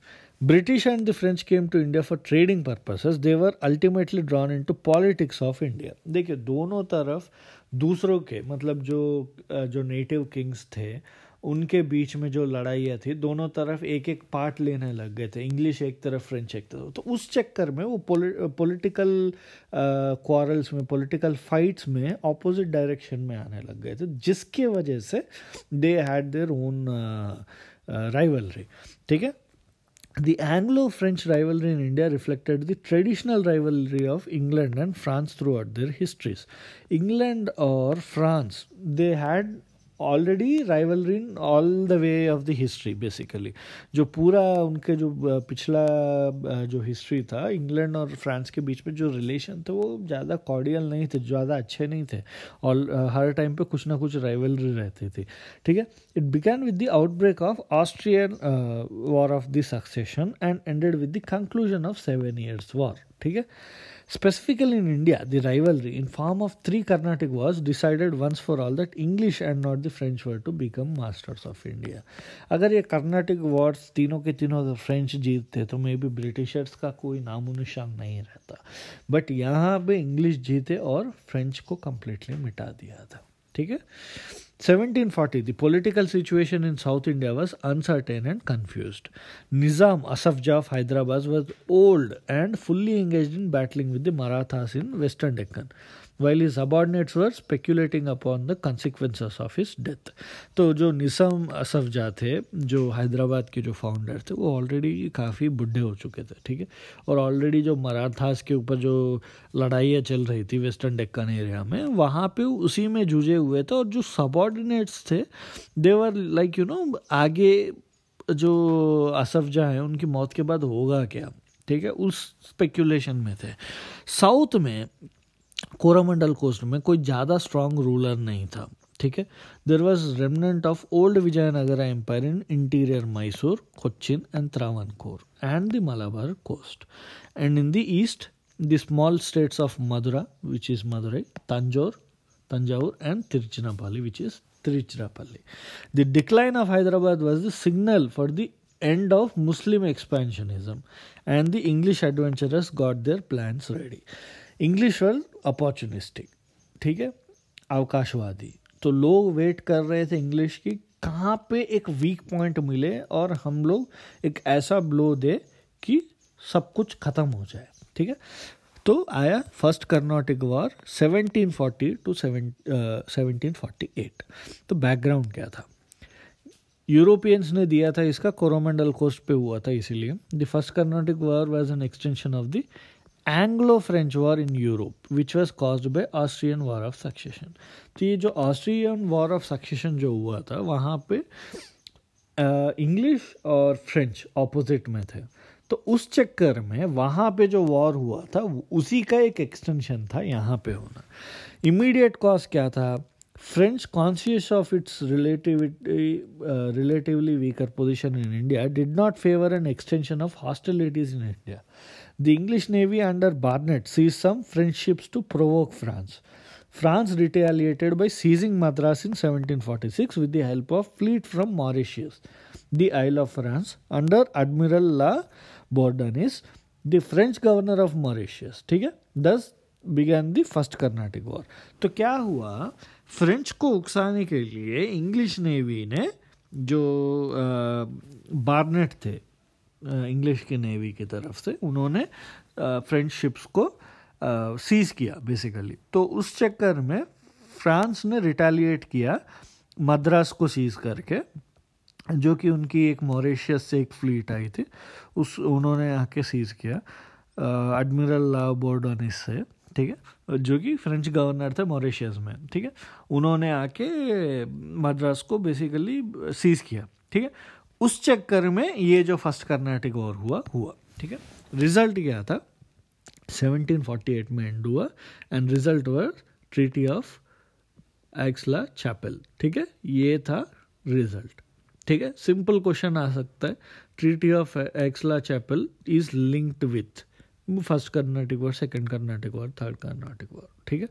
British and the French came to India for trading purposes they were ultimately drawn into politics of India देखिए दोनों तरफ दूसरों के मतलब जो uh, जो नेटिव किंग्स थे उनके बीच में जो लड़ाइयाँ थी दोनों तरफ एक एक पार्ट लेने लग गए थे इंग्लिश एक तरफ फ्रेंच एक तरफ तो उस चक्कर में वो पॉलिटिकल क्वारल्स में पॉलिटिकल फाइट्स में ऑपोजिट डायरेक्शन में आने लग गए थे जिसके वजह से they had their own rivalry ठीक है The Anglo French rivalry in India reflected the traditional rivalry of England and France throughout their histories. England or France, they had already rivalry in all the way of the history basically जो पूरा उनके जो पिछला जो history था England और France के बीच में जो रिलेशन थे वो ज़्यादा कॉर्डियल नहीं थे ज़्यादा अच्छे नहीं थे और हर टाइम पे कुछ ना कुछ राइवलरी रहती थी ठीक है it began with the outbreak of Austrian war of the succession and ended with the conclusion of seven years war ठीक है Specifically in India, the rivalry in form of three Carnatic wars decided once for all that English and not the French were to become masters of India. अगर ये Carnatic wars तीनों के तीनों अगर French जीतते तो मे बी ब्रिटिशर्स का कोई नामो निशान नहीं रहता बट यहाँ पे इंग्लिश जीते और फ्रेंच को कम्प्लीटली मिटा दिया था ठीक है 1740, the political situation in South India was uncertain and confused. Nizam Asaf Jah of Hyderabad was old and fully engaged in battling with the Marathas in Western Deccan, while his subordinates were speculating upon the consequences of his death. तो जो निज़ाम असफ जाह थे जो हैदराबाद के जो founder थे वो already काफ़ी बुढ़े हो चुके थे ठीक है और ऑलरेडी जो मराठास के ऊपर जो लड़ाइयाँ चल रही थी वेस्टर्न डेक्कन एरिया में वहाँ पे उसी में जूझे हुए थे और जो सबॉर्ड कोऑर्डिनेट्स थे देवर लाइक यू नो आगे जो असफ जहाँ है उनकी मौत के बाद होगा क्या ठीक है उस स्पेक्यूलेशन में थे साउथ में कोरामंडल कोस्ट में कोई ज़्यादा स्ट्रांग रूलर नहीं था ठीक है there was remnant of old Vijayanagar empire in interior Mysore Cochin and Travancore and the Malabar coast and in the east the small states of Madura which is Madurai Tanjore, Tanjore and Tiruchirappalli, which is Tiruchirappalli. The decline of Hyderabad was the signal for the end of Muslim expansionism, and the English adventurers got their plans ready. English were opportunistic, ठीक है अवकाशवादी तो लोग wait कर रहे थे English की कहाँ पे एक वीक पॉइंट मिले और हम लोग एक ऐसा ब्लो दे कि सब कुछ ख़त्म हो जाए ठीक है तो आया first Carnatic war 1740 to seventeen forty eight तो बैकग्राउंड क्या था यूरोपियंस ने दिया था इसका कोरोमंडल कोस्ट पे हुआ था इसीलिए the first Carnatic war was an extension of the Anglo French war in Europe which was caused by Austrian war of succession तो ये जो ऑस्ट्रियन वॉर ऑफ सक्सेशन जो हुआ था वहाँ पे इंग्लिश और फ्रेंच ऑपोजिट में थे तो उस चक्कर में वहाँ पे जो वॉर हुआ था उसी का एक एक्सटेंशन था यहाँ पे होना इमीडिएट कॉज क्या था French conscious of its relativity relatively weaker position in India did not favour an extension of hostilities in India the English navy under Barnett seize some French ships to provoke France France retaliated by seizing Madras in seventeen forty six with the help of fleet from Mauritius the isle of France under admiral La Bourdonnais is the French governor of Mauritius ठीक है this began the first Carnatic war तो क्या हुआ French को उकसाने के लिए English navy ने जो बार्नेट थे इंग्लिश के नेवी की तरफ से उन्होंने फ्रेंच शिप्स को सीज किया बेसिकली तो उस चक्कर में फ्रांस ने रिटेलिएट किया मद्रास को सीज करके जो कि उनकी एक मॉरिशियस से एक फ्लीट आई थी उस उन्होंने आके सीज किया एडमिरल लाव बोर्डोनिस से ठीक है जो कि फ्रेंच गवर्नर थे मॉरिशियस में ठीक है उन्होंने आके मद्रास को बेसिकली सीज किया ठीक है उस चक्कर में ये जो फर्स्ट कर्नाटिक वॉर हुआ हुआ ठीक है रिजल्ट क्या था 1748 में एंड हुआ and result were treaty of Aix la Chapelle ठीक है ये था रिजल्ट ठीक है सिंपल क्वेश्चन आ सकता है treaty of Aix-la-Chapelle is linked with first carnatic war second carnatic war third carnatic war okay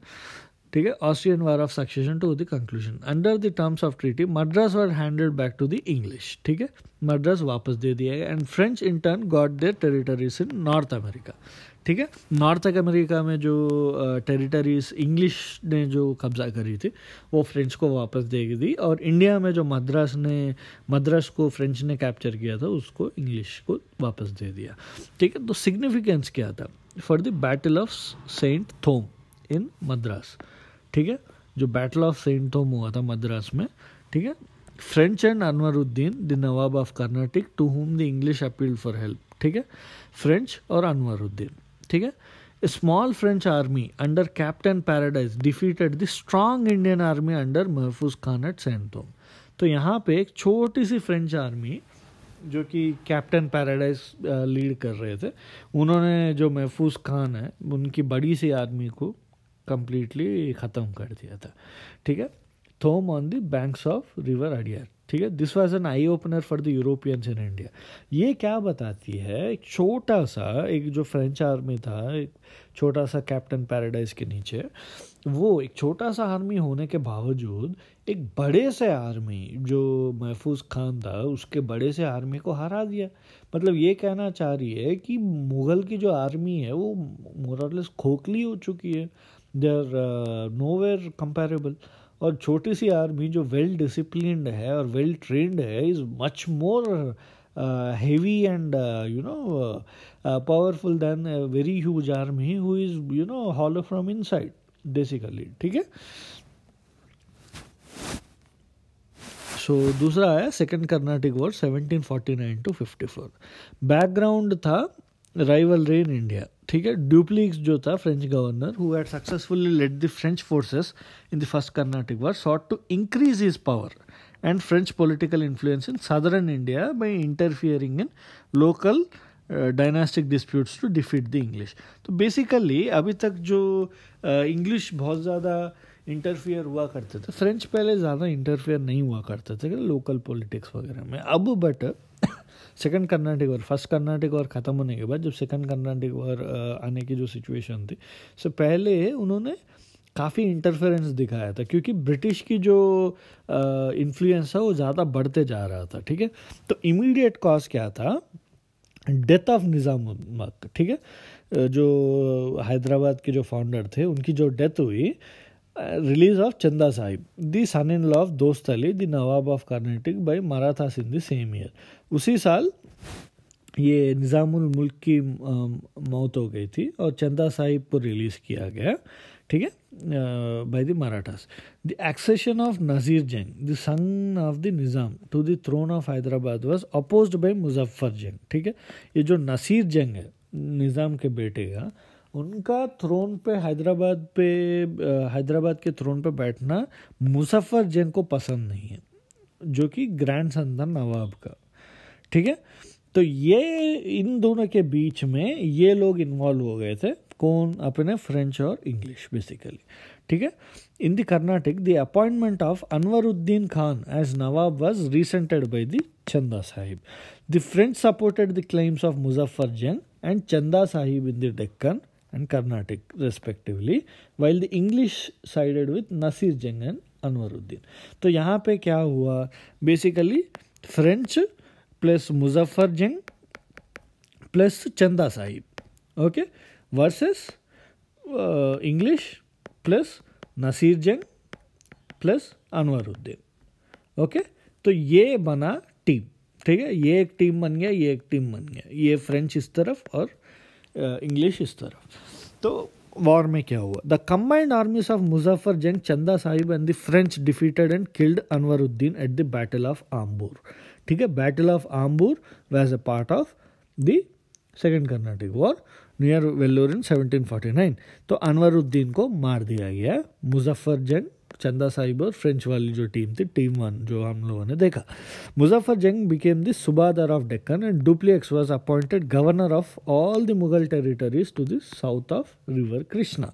okay austrian war of succession to the conclusion under the terms of treaty madras were handed back to the english okay madras wapas de and french in turn got their territories in north america ठीक है north America में जो territories English ने जो कब्जा करी थी वो फ्रेंच को वापस दे दी और इंडिया में जो मद्रास ने मद्रास को फ्रेंच ने कैप्चर किया था उसको इंग्लिश को वापस दे दिया ठीक है तो सिग्निफिकेंस क्या था for the battle of saint Thome in Madras ठीक है जो बैटल ऑफ सेंट थोम हुआ था मद्रास में ठीक है French and Anwaruddin the nawab of Carnatic to whom the English appeal for help ठीक है फ्रेंच और अनवरुद्दीन ठीक है small French army under captain Paradis defeated the strong Indian army under Mahfuz Khan eight सैंतोम तो यहाँ पे एक छोटी सी फ्रेंच आर्मी जो कि कैप्टन पैराडाइज लीड कर रहे थे उन्होंने जो महफूज खान है उनकी बड़ी सी आर्मी को कम्प्लीटली ख़त्म कर दिया था ठीक है Thome on the banks of river Adyar ठीक है this was an eye opener for the Europeans in India ये क्या बताती है एक छोटा सा एक जो फ्रेंच आर्मी था एक छोटा सा कैप्टन पैराडाइज के नीचे वो एक छोटा सा आर्मी होने के बावजूद एक बड़े से आर्मी जो महफूज खान था उसके बड़े से आर्मी को हरा दिया मतलब ये कहना चाह रही है कि मुग़ल की जो आर्मी है वो मोरलेस खोखली हो चुकी है they are nowhere comparable और छोटी सी आर्मी जो वेल डिसिप्लिन है और वेल ट्रेंड है is much more heavy and you know powerful than very huge army who is you know hollow from inside basically ठीक है so so, दूसरा है second Carnatic war seventeen forty nine to fifty four background था rivalry in India ठीक है Dupleix जो था French governor who had successfully led the French forces in the first Carnatic war sought to increase his power and French political influence in southern India by interfering in local dynastic disputes to defeat the English तो basically अभी तक जो English uh, बहुत ज़्यादा interfere हुआ करते थे French पहले ज़्यादा इंटरफियर नहीं हुआ करते थे लोकल पॉलिटिक्स वगैरह में अब but second Carnatic war first Karnataka war ख़त्म होने के बाद जब सेकंड कर्नाटिक वॉर आने की जो सिचुएशन थी से पहले उन्होंने काफ़ी इंटरफेरेंस दिखाया था क्योंकि ब्रिटिश की जो इन्फ्लुएंस है वो ज़्यादा बढ़ते जा रहा था ठीक है तो इमीडिएट कॉज क्या था डेथ ऑफ निज़ाम ठीक है जो हैदराबाद के जो फाउंडर थे उनकी जो डेथ हुई release of Chanda Sahib the son in law of Dost Ali the nawab of Carnatic by Marathas in the same year उसी साल ये निज़ामुल मुल्क की मौत हो गई थी और चंदा साहिब को रिलीज़ किया गया ठीक है by the Marathas the accession of Nasir Jung the son of the Nizam to the throne of Hyderabad was opposed by Muzaffar Jung ठीक है ये जो नसीर जंग है निज़ाम के बेटे का उनका थ्रोन पे हैदराबाद पे हैदराबाद के थ्रोन पे बैठना मुजफ्फर जंग को पसंद नहीं है जो कि ग्रैंड सन था नवाब का ठीक है तो ये इन दोनों के बीच में ये लोग इन्वॉल्व हो गए थे कौन अपने फ्रेंच और इंग्लिश बेसिकली ठीक है in the Karnataka the appointment of Anwaruddin Khan as nawab was resented by the Chanda Sahib the French supported the claims of Muzaffar Jung and Chanda Sahib in the Deccan and Karnataka respectively while the English sided with Nasir Jung and Anwaruddin तो यहाँ पे क्या हुआ basically French plus Muzaffar Jung plus Chanda Sahib okay versus English plus Nasir Jung plus Anwaruddin okay तो ये बना team ठीक है ये एक टीम बन गया ये एक टीम बन गया ये फ्रेंच इस तरफ और इंग्लिश uh, इस तरफ तो वॉर में क्या हुआ the combined armies of Muzaffar Jang Chanda Sahib and the French defeated and killed Anwaruddin at the battle of Ambur ठीक है battle of Ambur was a part of the second Carnatic war near Vellore in 1749 तो अनवरुद्दीन को मार दिया गया मुजफ्फर जंग चंदा साहिब और फ्रेंच वाली जो टीम थी टीम वन जो हम लोगों ने देखा Muzaffar Jang became the subahdar of Deccan and Dupleix was appointed governor of all the Mughal territories to the south of river Krishna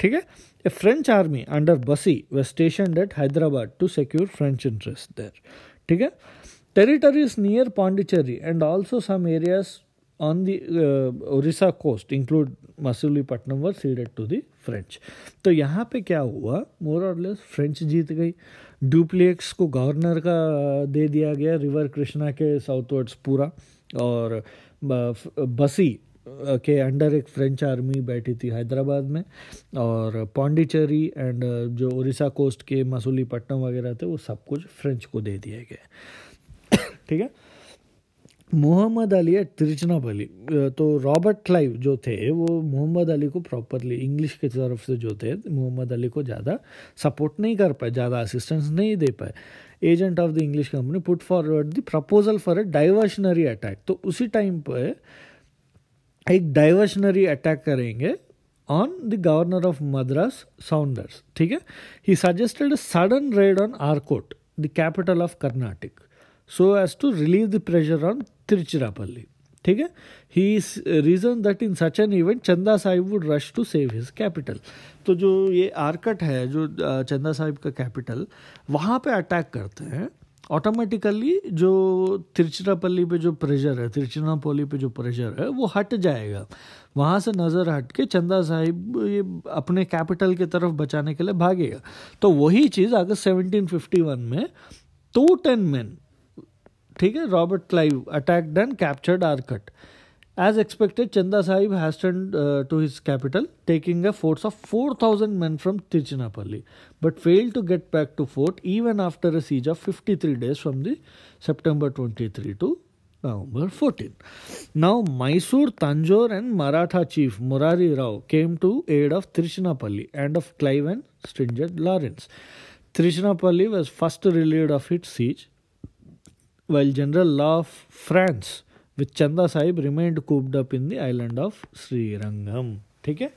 ठीक है a French army under Bussy were station at Hyderabad to secure French interest there ठीक है Territories near Pondicherry and also some areas on the uh, Orissa coast include Masulipattnam were ceded to the French. to yahan pe kya hua more or less french jeet gayi duplex ko governor ka de diya gaya river krishna ke southwards pura aur basi के under एक French army बैठी थी हैदराबाद में और Pondicherry and जो Orissa coast के मसूलीपट्टनम वगैरह थे वो सब कुछ फ्रेंच को दे दिए गए ठीक है मोहम्मद अली एट बली तो रॉबर्ट क्लाइव जो थे वो मोहम्मद अली को प्रॉपरली इंग्लिश की तरफ से जो थे मोहम्मद अली को ज़्यादा सपोर्ट नहीं कर पाए ज़्यादा असिस्टेंस नहीं दे पाए agent of the English company put forward the proposal for a diversionary attack तो उसी टाइम पर एक डाइवर्शनरी अटैक करेंगे on the governor of Madras Saunders ठीक है he suggested sudden raid on Arcot the capital of Karnataka so as to relieve the pressure on Tiruchirappalli. ठीक है he reason that in such an event Chanda Sahib would rush to save his capital तो जो ये आर्कट है जो चंदा uh, साहिब का कैपिटल वहाँ पे अटैक करते हैं ऑटोमेटिकली जो तिरुचिरापल्ली पे जो प्रेशर है तिरुचिरापल्ली पे जो प्रेशर है वो हट जाएगा वहाँ से नज़र हट के चंदा साहिब ये अपने कैपिटल की तरफ बचाने के लिए भागेगा तो वही चीज़ अगर 1751 में टू टेन मैन ठीक Robert Clive attacked and captured Arcot, As expected, Chanda Sahib hastened uh, to his capital, taking a force of 4,000 men from Tiruchirappalli, but failed to get back to fort even after a siege of 53 days from the September 23 to November 14. Now, Mysore, Tanjore, and Maratha chief Murari Rao came to aid of Tiruchirappalli and of Clive and Stringent Lawrence. Tiruchirappalli was first relieved of its siege while General Law of France with Chanda Sahib remained cooped up in the island of Sri Rangam. Okay?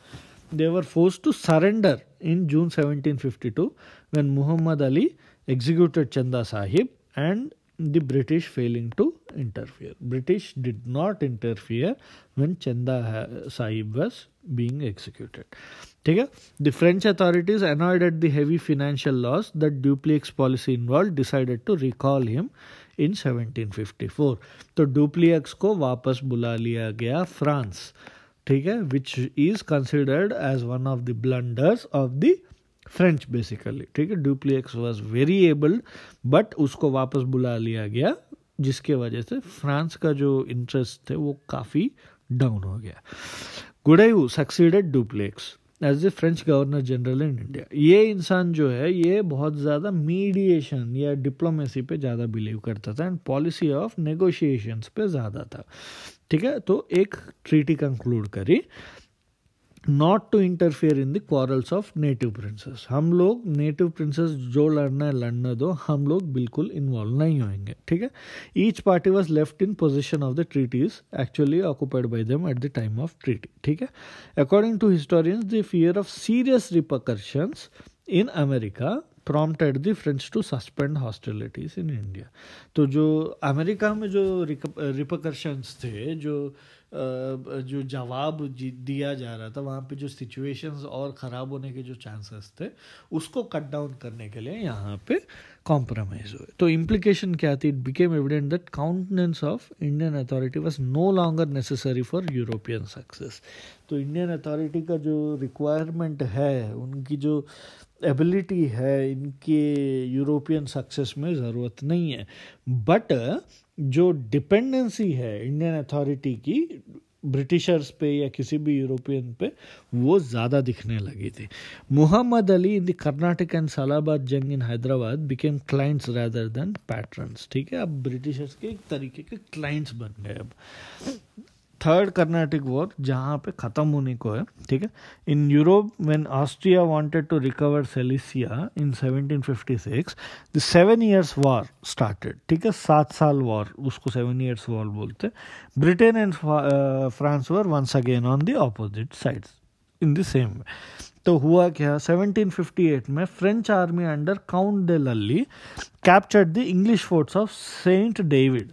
They were forced to surrender in June 1752 when Muhammad Ali executed Chanda Sahib and the British failing to interfere. British did not interfere when Chanda Sahib was being executed. Okay? The French authorities, annoyed at the heavy financial loss that Duplex policy involved, decided to recall him in 1754 तो डुप्लियक्स को वापस बुला लिया गया France ठीक है which is considered as one of the blunders of the French basically ठीक है Dupleix was very able but उसको वापस बुला लिया गया जिसके वजह से फ्रांस का जो इंटरेस्ट थे वो काफ़ी डाउन हो गया Godeheu succeeded Dupleix as a French governor general in India ये इंसान जो है ये बहुत ज़्यादा मीडिएशन या डिप्लोमेसी पे ज़्यादा बिलीव करता था एंड पॉलिसी ऑफ नेगोशिएशंस पे ज़्यादा था ठीक है तो एक ट्रीटी कंक्लूड करी not to interfere in the quarrels of native princes हम लोग नेटिव प्रिंसेस जो लड़ना है लड़ना दो हम लोग बिल्कुल इन्वॉल्व नहीं होंगे ठीक है each party was left in position of the treaties actually occupied by them at the time of treaty ठीक है according to historians the fear of serious repercussions in America prompted the French to suspend hostilities in India तो जो America में जो रिपकर्शंस थे जो uh, जो जवाब दिया जा रहा था वहाँ पे जो सिचुएशंस और ख़राब होने के जो चांसेस थे उसको कट डाउन करने के लिए यहाँ पे कॉम्प्रोमाइज़ हुए तो इम्प्लीकेशन क्या थी it became evident that countenance of Indian authority was no longer necessary for European success तो इंडियन अथॉरिटी का जो रिक्वायरमेंट है उनकी जो एबिलिटी है इनके यूरोपियन सक्सेस में ज़रूरत नहीं है बट जो डिपेंडेंसी है इंडियन अथॉरिटी की ब्रिटिशर्स पे या किसी भी यूरोपियन पे वो ज़्यादा दिखने लगी थी Muhammad Ali in the Karnataka and Salabat Jang in Hyderabad became clients rather than patrons ठीक है अब ब्रिटिशर्स के एक तरीके के क्लाइंट्स बन गए अब थर्ड कर्नाटिक वॉर जहाँ पे ख़त्म होने को है ठीक है in Europe when Austria wanted to recover Silesia in 1756 the seven years war started ठीक है सात साल वॉर उसको सेवन ईयर्स वॉर बोलते Britain and France were once again on the opposite sides in the same way तो हुआ क्या 1758 में French army under count de Lally captured the English forts of Saint David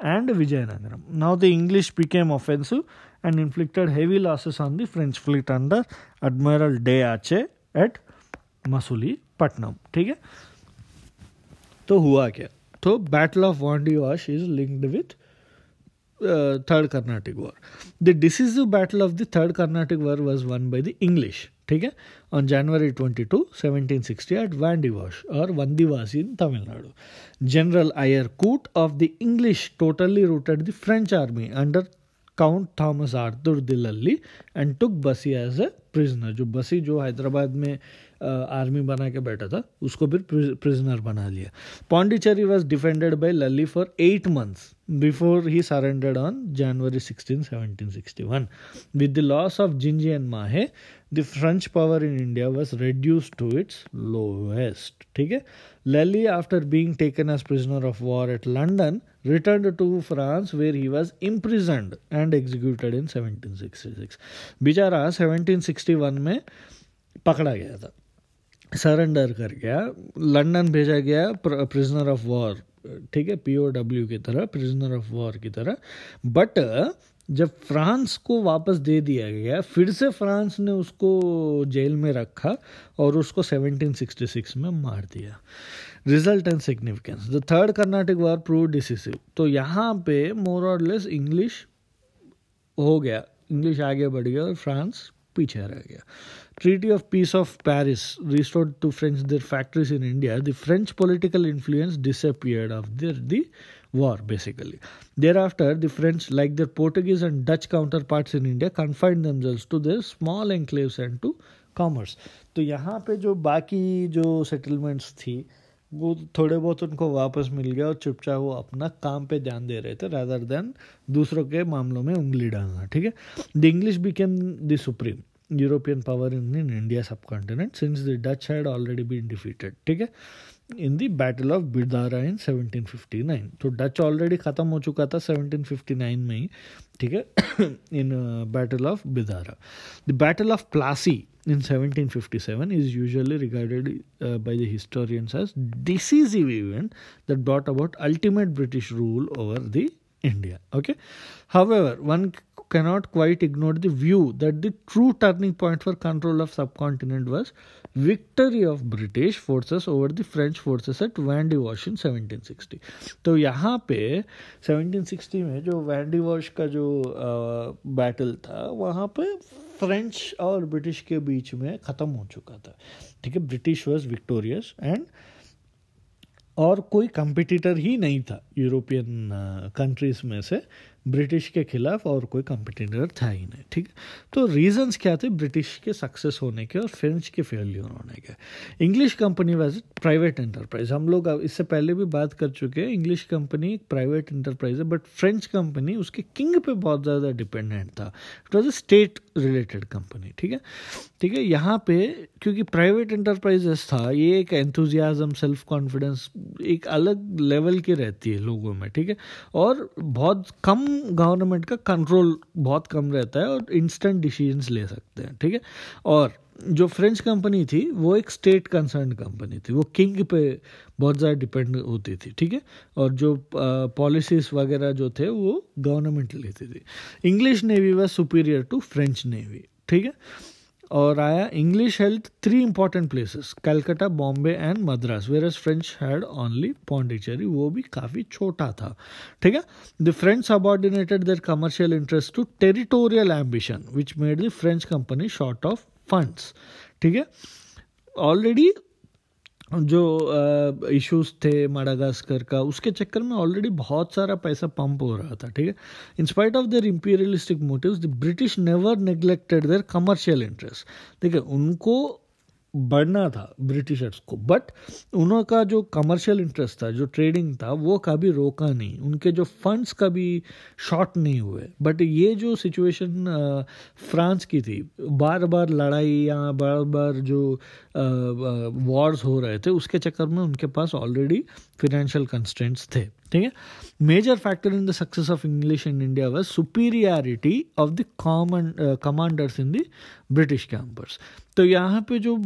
and Vijayanagara. Now the English became offensive and inflicted heavy losses on the French fleet under Admiral De at Masuli Patnam. So what So Battle of Vandivash is linked with uh, Third Carnatic War. The decisive battle of the Third Carnatic War was won by the English. ठीक है on January twenty two seventeen sixty eight Wandiwash और Vandavasi in Tamil Nadu general Eyre Coote of the English totally routed the French army under count Thomas Arthur de Lally and took Bussy as A prisoner जो बसी जो हैदराबाद में army बना के बैठा था उसको फिर प्रिजनर बना लिया Pondicherry was defended by Lally for eight months before he surrendered on January sixteen seventeen sixty one with the loss of Gingee and Mahe the French power in India was reduce to its lowest ठीक है Lally after being taken as prisoner of war at London return to France where he was imprisoned and executed in seventeen sixty six बेचारा seventeen sixty one में पकड़ा गया था surrender कर गया London भेजा गया प्रिजनर ऑफ वॉर ठीक है पीओडब्ल्यू की तरह प्रिजनर ऑफ वॉर की तरह बट जब फ्रांस को वापस दे दिया गया फिर से फ्रांस ने उसको जेल में रखा और उसको 1766 में मार दिया result and significance the third Carnatic war proved decisive तो यहाँ पे मोर और लेस इंग्लिश हो गया इंग्लिश आगे बढ़ गया और फ्रांस पीछे रह गया treaty of peace of Paris restored to French their factories in India the French political influence disappeared after the war basically thereafter the French like their Portuguese and Dutch counter part in India confined themselves to their small enclaves and to commerce तो यहाँ पे जो बाकी जो settlements थी वो थोड़े बहुत उनको वापस मिल गया और चुपचाप वो अपना काम पे ध्यान दे रहे थे रादर देन दूसरों के मामलों में उंगली डालना ठीक है the English became the supreme European power in in India subcontinent since the Dutch had already been defeated ठीक है in the battle of Bedara in nine तो डच ऑलरेडी ख़त्म हो चुका था नाइन में ही ठीक है in battle of Bedara the battle of Plassey in 1757 is usually regarded uh, by the historians as decisive event that brought about ultimate British rule over the India. Okay. However, one cannot quite ignore the view that the true turning point for control of subcontinent was victory of British forces over the French forces at Wandiwash in seventeen sixty तो यहाँ पे seventeen sixty में जो Vendée wash का जो battle था वहाँ पे फ्रेंच और ब्रिटिश के बीच में ख़त्म हो चुका था ठीक है ब्रिटिश वॉज विक्टोरियस एंड और कोई कंपिटिटर ही नहीं था यूरोपियन कंट्रीज में से ब्रिटिश के खिलाफ और कोई कंपिटिटर था ही नहीं ठीक तो रीजंस क्या थे ब्रिटिश के सक्सेस होने के और फ्रेंच के फेल्यूर होने के English company was private enterprise हम लोग इससे पहले भी बात कर चुके हैं इंग्लिश कंपनी एक प्राइवेट इंटरप्राइज है बट फ्रेंच कंपनी उसके किंग पे बहुत ज़्यादा डिपेंडेंट था it was a state related company ठीक है ठीक है यहाँ पे क्योंकि प्राइवेट इंटरप्राइजेस था ये एक एंथुजियाज़म सेल्फ कॉन्फिडेंस एक अलग लेवल की रहती है लोगों में ठीक है और बहुत कम गवर्नमेंट का कंट्रोल बहुत कम रहता है और इंस्टेंट डिसीजंस ले सकते हैं ठीक है और जो फ्रेंच कंपनी थी वो एक स्टेट कंसर्न कंपनी थी वो किंग पे बहुत ज़्यादा डिपेंड होती थी ठीक है और जो पॉलिसीज वगैरह जो थे वो गवर्नमेंट लेती थी English navy was superior to French navy ठीक है और आया English held three important places Calcutta Bombay and Madras whereas French had only Pondicherry वो भी काफ़ी छोटा था ठीक है the French subordinated their commercial interest to territorial ambition which made the French company short of funds ठीक है ऑलरेडी जो इश्यूज थे माडागास्कर का उसके चक्कर में ऑलरेडी बहुत सारा पैसा पंप हो रहा था ठीक है in spite of their imperialistic motives the British never neglected their commercial interest ठीक है उनको बढ़ना था ब्रिटिशर्स को बट उनका जो कमर्शियल इंटरेस्ट था जो ट्रेडिंग था वो कभी रोका नहीं उनके जो फंड्स कभी शॉर्ट नहीं हुए बट ये जो सिचुएशन फ्रांस की थी बार बार लड़ाई या बार बार जो वॉर्स हो रहे थे उसके चक्कर में उनके पास ऑलरेडी फिनेंशियल कंस्टेंट्स थे ठीक है major factor in the success of English in India was superiority of the common commanders in the British campers तो यहाँ पे जो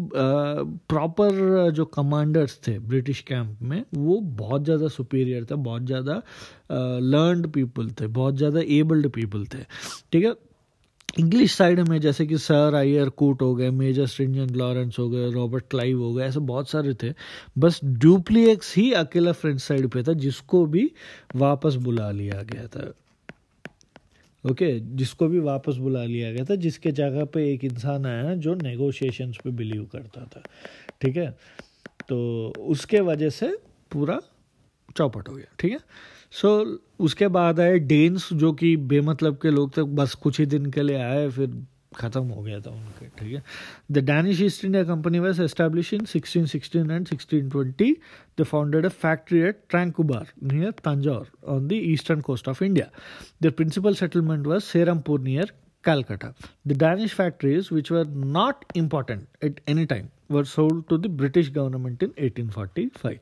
प्रॉपर जो कमांडर्स थे ब्रिटिश कैंप में वो बहुत ज़्यादा सुपीरियर था बहुत ज़्यादा लर्नड पीपल थे बहुत ज़्यादा एबल्ड पीपल थे ठीक है इंग्लिश साइड में जैसे कि सर आयर कोट हो गए मेजर स्ट्रिंजन लॉरेंस हो गए रॉबर्ट क्लाइव हो गए ऐसे बहुत सारे थे बस डुप्लीक्स ही अकेला फ्रेंच साइड पे था जिसको भी वापस बुला लिया गया था ओके okay, जिसको भी वापस बुला लिया गया था जिसके जगह पे एक इंसान आया जो नेगोशिएशंस पे बिलीव करता था ठीक है तो उसके वजह से पूरा चौपट हो गया ठीक है सो so, उसके बाद आए डेंस जो कि बेमतलब के लोग थे बस कुछ ही दिन के लिए आए फिर खत्म हो गया था उनके ठीक है the Danish East India company was establish in 1616 and 1620 they founded a factory at Tranquebar near Tanjore on the eastern coast of India the principal settlement was Serampore near Calcutta. The Danish factories, which were not important at any time, were sold to the British government in 1845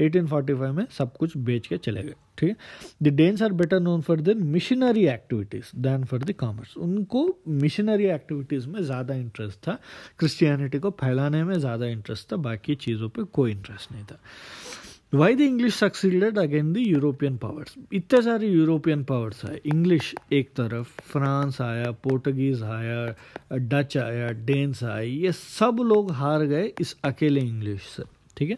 1845 में सब कुछ बेच के चले गए ठीक है the Danes are better known for the missionary activities than for the commerce उनको मिशनरी एक्टिविटीज़ में ज़्यादा इंटरेस्ट था क्रिश्चियनिटी को फैलाने में ज़्यादा इंटरेस्ट था बाकी चीज़ों पर कोई इंटरेस्ट नहीं था why the English succeeded against the European powers. इतने सारे European powers hai. English ek taraf France aaya, Portuguese aaya, Dutch aaya, Danes आए Ye sab log हार gaye is akele English से ठीक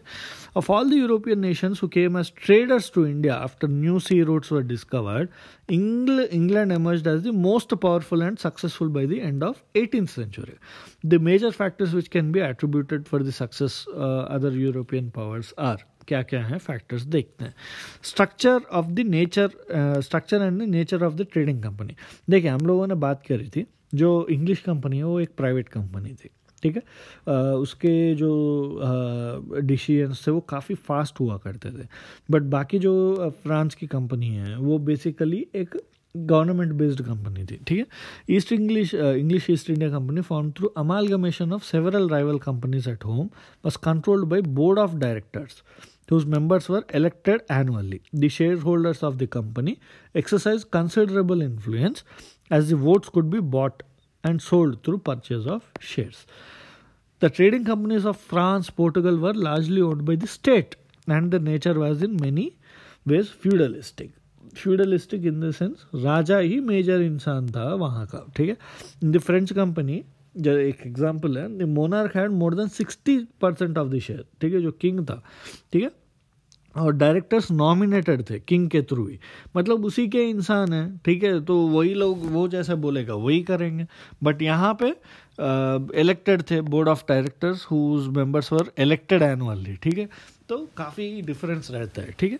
Of all the European nations who came as traders to India after new sea routes were discovered, England emerged as the most powerful and successful by the end of 18th century the major factors which can be attributed for the success uh, other european powers are क्या क्या हैं factors देखते हैं structure of the nature structure and nature of the trading company देखिए हम लोगों ने बात करी थी जो इंग्लिश कंपनी है वो एक प्राइवेट कंपनी थी ठीक है uh, उसके जो डिसीजन्स uh, थे वो काफ़ी फास्ट हुआ करते थे बट बाकी जो फ्रांस uh, की कंपनी है वो बेसिकली एक गवर्नमेंट बेस्ड कंपनी थी ठीक है East English English East India company form through amalgamation of several rival companies at home was controlled by board of directors whose members were elected annually. The shareholders of the company exercised considerable influence as the votes could be bought and sold through purchase of shares. The trading companies of France, Portugal were largely owned by the state, and their nature was in many ways feudalistic. Feudalistic in the sense, raja hi major insan tha वहाँ का the French company, जो एक example है monarch had more than sixty percent of the share ठीक है जो king था ठीक है और डायरेक्टर्स नॉमिनेटेड थे किंग के थ्रू ही मतलब उसी के इंसान हैं ठीक है तो वही लोग वो जैसे बोलेगा वही करेंगे बट यहाँ पे इलेक्टेड थे board of directors whose members were elected annually ठीक है तो काफ़ी डिफरेंस रहता है ठीक है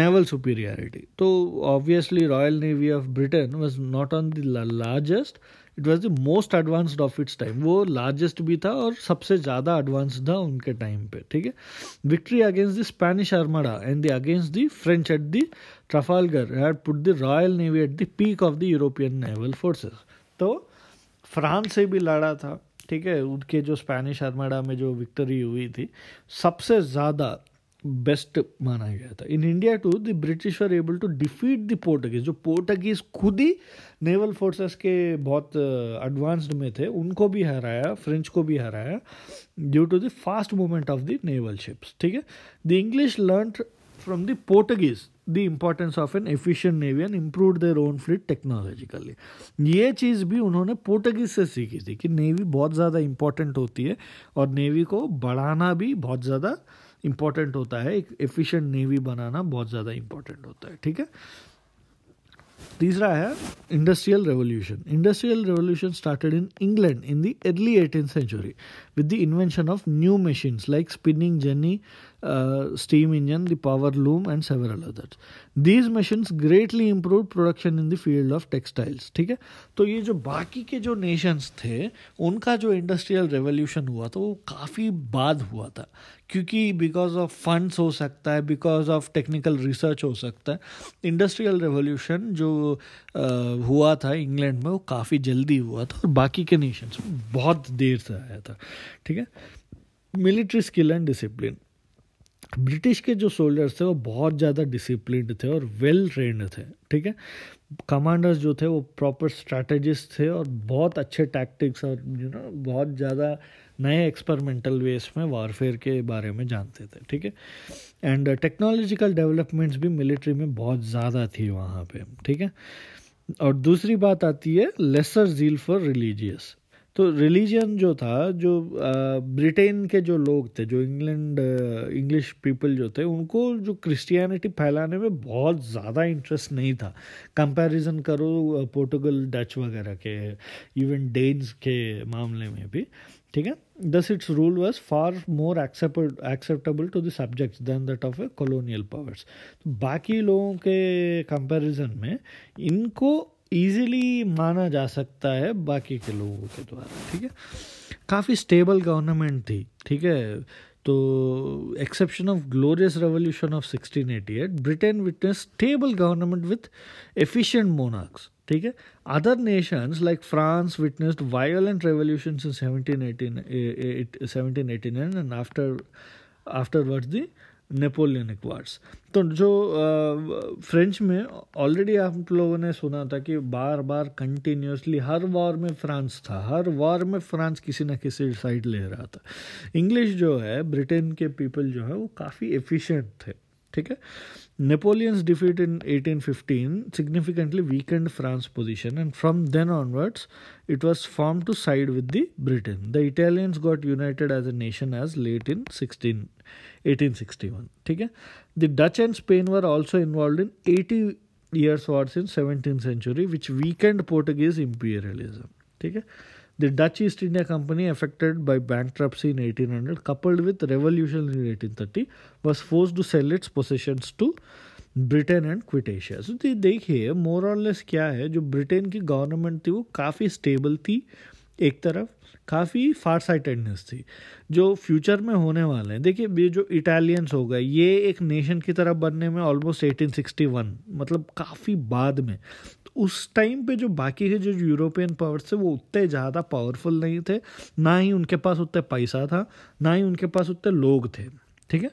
नेवल सुपीरियरिटी तो obviously Royal Navy of Britain was not on the largest it was the most advanced of its time वो लार्जेस्ट भी था और सबसे ज़्यादा एडवांस था उनके टाइम पे ठीक है victory against the Spanish Armada and the against the French at the Trafalgar had put the Royal Navy at the peak of the European naval forces तो फ्रांस से भी लड़ा था ठीक है उनके जो स्पेनिश आर्माडा में जो विक्ट्री हुई थी सबसे ज़्यादा बेस्ट माना गया था in India too the British are able to defeat the Portuguese जो पोर्टुगीज खुद ही नेवल फोर्सेस के बहुत एडवांस्ड uh, में थे उनको भी हराया फ्रेंच को भी हराया due to the fast movement of the naval ships ठीक है the English learn from the Portuguese the importance of an efficient navy and improve their own fleet technologically ये चीज़ भी उन्होंने पोर्टुगीज से सीखी थी कि नेवी बहुत ज़्यादा इंपॉर्टेंट होती है और नेवी को बढ़ाना भी बहुत ज़्यादा इम्पॉर्टेंट होता है एक एफिशिएंट नेवी बनाना बहुत ज़्यादा इम्पॉर्टेंट होता है ठीक है तीसरा है industrial revolution industrial revolution started in England in the early eighteen century with the invention of new machines like spinning jenny uh, steam engine, the power loom, and several others. These machines greatly improved production in the field of textiles. ठीक है तो ये जो बाकी के जो Nations थे उनका जो इंडस्ट्रियल रेवोल्यूशन हुआ था वो काफ़ी बाद हुआ था क्योंकि बिकॉज ऑफ फंड्स हो सकता है बिकॉज ऑफ टेक्निकल रिसर्च हो सकता है इंडस्ट्रियल रेवोल्यूशन जो आ, uh, हुआ था इंग्लैंड में वो काफ़ी जल्दी हुआ था और बाकी के नेशंस में बहुत देर से आया था ठीक है military skill and discipline British के जो सोल्जर्स थे वो बहुत ज़्यादा डिसिप्लिन थे और वेल ट्रेंड थे ठीक है कमांडर्स जो थे वो प्रॉपर स्ट्रैटेजिस्ट थे और बहुत अच्छे टैक्टिक्स और यू नो बहुत ज़्यादा नए एक्सपेरिमेंटल वेस में वारफेयर के बारे में जानते थे ठीक है एंड टेक्नोलॉजिकल डेवलपमेंट्स भी मिलिट्री में बहुत ज़्यादा थी वहाँ पे ठीक है और दूसरी बात आती है लेसर जील फॉर रिलीजियस तो रिलीजन जो था जो ब्रिटेन के जो लोग थे जो इंग्लैंड इंग्लिश पीपल जो थे उनको जो क्रिश्चियनिटी फैलाने में बहुत ज़्यादा इंटरेस्ट नहीं था कंपैरिजन करो पोर्टुगल डच वगैरह के इवन डेन्स के मामले में भी ठीक है thus its rule was far more except acceptable to the subjects than that of a colonial powers बाकी लोगों के कंपैरिजन में इनको ईजिली माना जा सकता है बाकी के लोगों के द्वारा ठीक है काफ़ी स्टेबल गवर्नमेंट थी ठीक है तो exception of glorious revolution of 1688 Britain witness stable government with efficient monarchs ठीक है other nations like France witnessed violent revolution in nine and after after afterwards the Napoleonic wars तो जो आ, फ्रेंच में already आप लोगों ने सुना था कि बार बार कंटिन्यूसली हर वॉर में फ्रांस था हर वॉर में फ्रांस किसी ना किसी साइड ले रहा था इंग्लिश जो है ब्रिटेन के पीपल जो है वो काफ़ी एफिशिएंट थे ठीक है Napoleon's defeat in 1815 significantly weakened France position and from then onwards it was form to side with the Britain the Italians got united as a nation as late in 16 1861 ठीक है the Dutch and Spain were also involve in 80 years wars in 17th century which weakened portuguese imperialism ठीक है The Dutch East India Company, affected by bankruptcy in 1800, coupled with revolution in 1830, was forced to sell its possessions to Britain and quit Asia so तो देखिए मोर और less क्या है जो Britain की government थी वो काफ़ी स्टेबल थी एक तरफ काफ़ी फार साइटेडनेस थी जो फ्यूचर में होने वाले हैं देखिए ये जो इटालियंस हो गए ये एक नेशन की तरफ बनने में ऑलमोस्ट एटीन सिक्सटी वन मतलब काफ़ी बाद में तो उस टाइम पे जो बाकी के जो यूरोपियन पावर्स थे वो उतने ज़्यादा पावरफुल नहीं थे ना ही उनके पास उतने पैसा था ना ही उनके पास उतने लोग थे ठीक है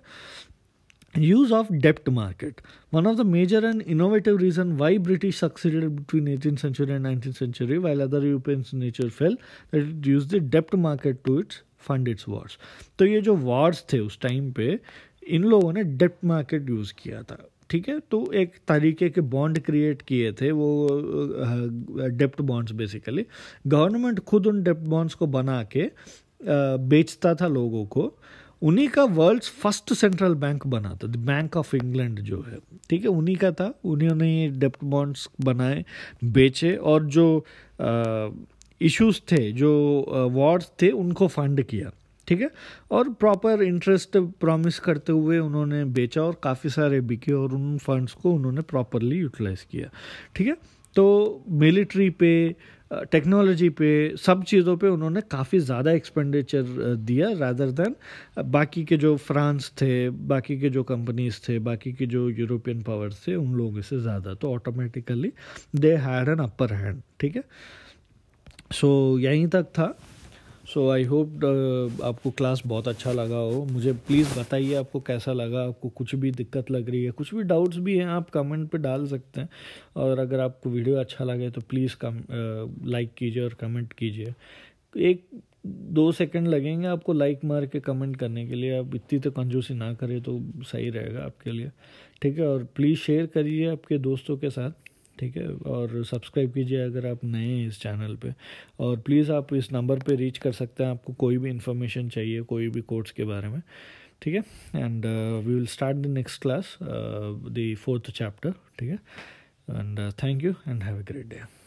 Use of debt market. One of the major and innovative reasons why British succeeded between 18th century and 19th century while other Europeans nature fell, that it used the debt market to its fund its wars तो ये जो wars थे उस time पे इन लोगों ने debt market use किया था ठीक है तो एक तरीके के बॉन्ड क्रिएट किए थे वो डेप्ट बॉन्ड्स बेसिकली गवर्नमेंट खुद उन डेप्ट बॉन्ड्स को बना के बेचता था लोगों को उन्हीं का वर्ल्ड्स फर्स्ट सेंट्रल बैंक बना था बैंक ऑफ इंग्लैंड जो है ठीक है उन्हीं का था उन्होंने डेप्ट बॉन्ड्स बनाए बेचे और जो इश्यूज थे जो वार्ड्स थे उनको फंड किया ठीक है और प्रॉपर इंटरेस्ट प्रॉमिस करते हुए उन्होंने बेचा और काफ़ी सारे बिके और उन फंड्स को उन्होंने प्रॉपरली यूटिलाइज किया ठीक है तो मिलिट्री पे टेक्नोलॉजी पे सब चीज़ों पे उन्होंने काफ़ी ज़्यादा एक्सपेंडिचर दिया रादर देन बाकी के जो फ्रांस थे बाकी के जो कंपनीज थे बाकी के जो यूरोपियन पावर्स थे उन लोगों से ज़्यादा तो automatically they had an upper hand ठीक है सो so, यहीं तक था सो आई होप आपको क्लास बहुत अच्छा लगा हो मुझे प्लीज़ बताइए आपको कैसा लगा आपको कुछ भी दिक्कत लग रही है कुछ भी डाउट्स भी हैं आप कमेंट पे डाल सकते हैं और अगर आपको वीडियो अच्छा लगे तो प्लीज़ कम लाइक uh, कीजिए और कमेंट कीजिए एक दो सेकंड लगेंगे आपको लाइक मार के कमेंट करने के लिए आप इतनी तो कंजूसी ना करें तो सही रहेगा आपके लिए ठीक है और प्लीज़ शेयर करिए आपके दोस्तों के साथ ठीक है और सब्सक्राइब कीजिए अगर आप नए हैं इस चैनल पे और प्लीज़ आप इस नंबर पे रीच कर सकते हैं आपको कोई भी इन्फॉर्मेशन चाहिए कोई भी कोर्स के बारे में ठीक है and we will start the next class the fourth chapter ठीक है and thank you and have a great day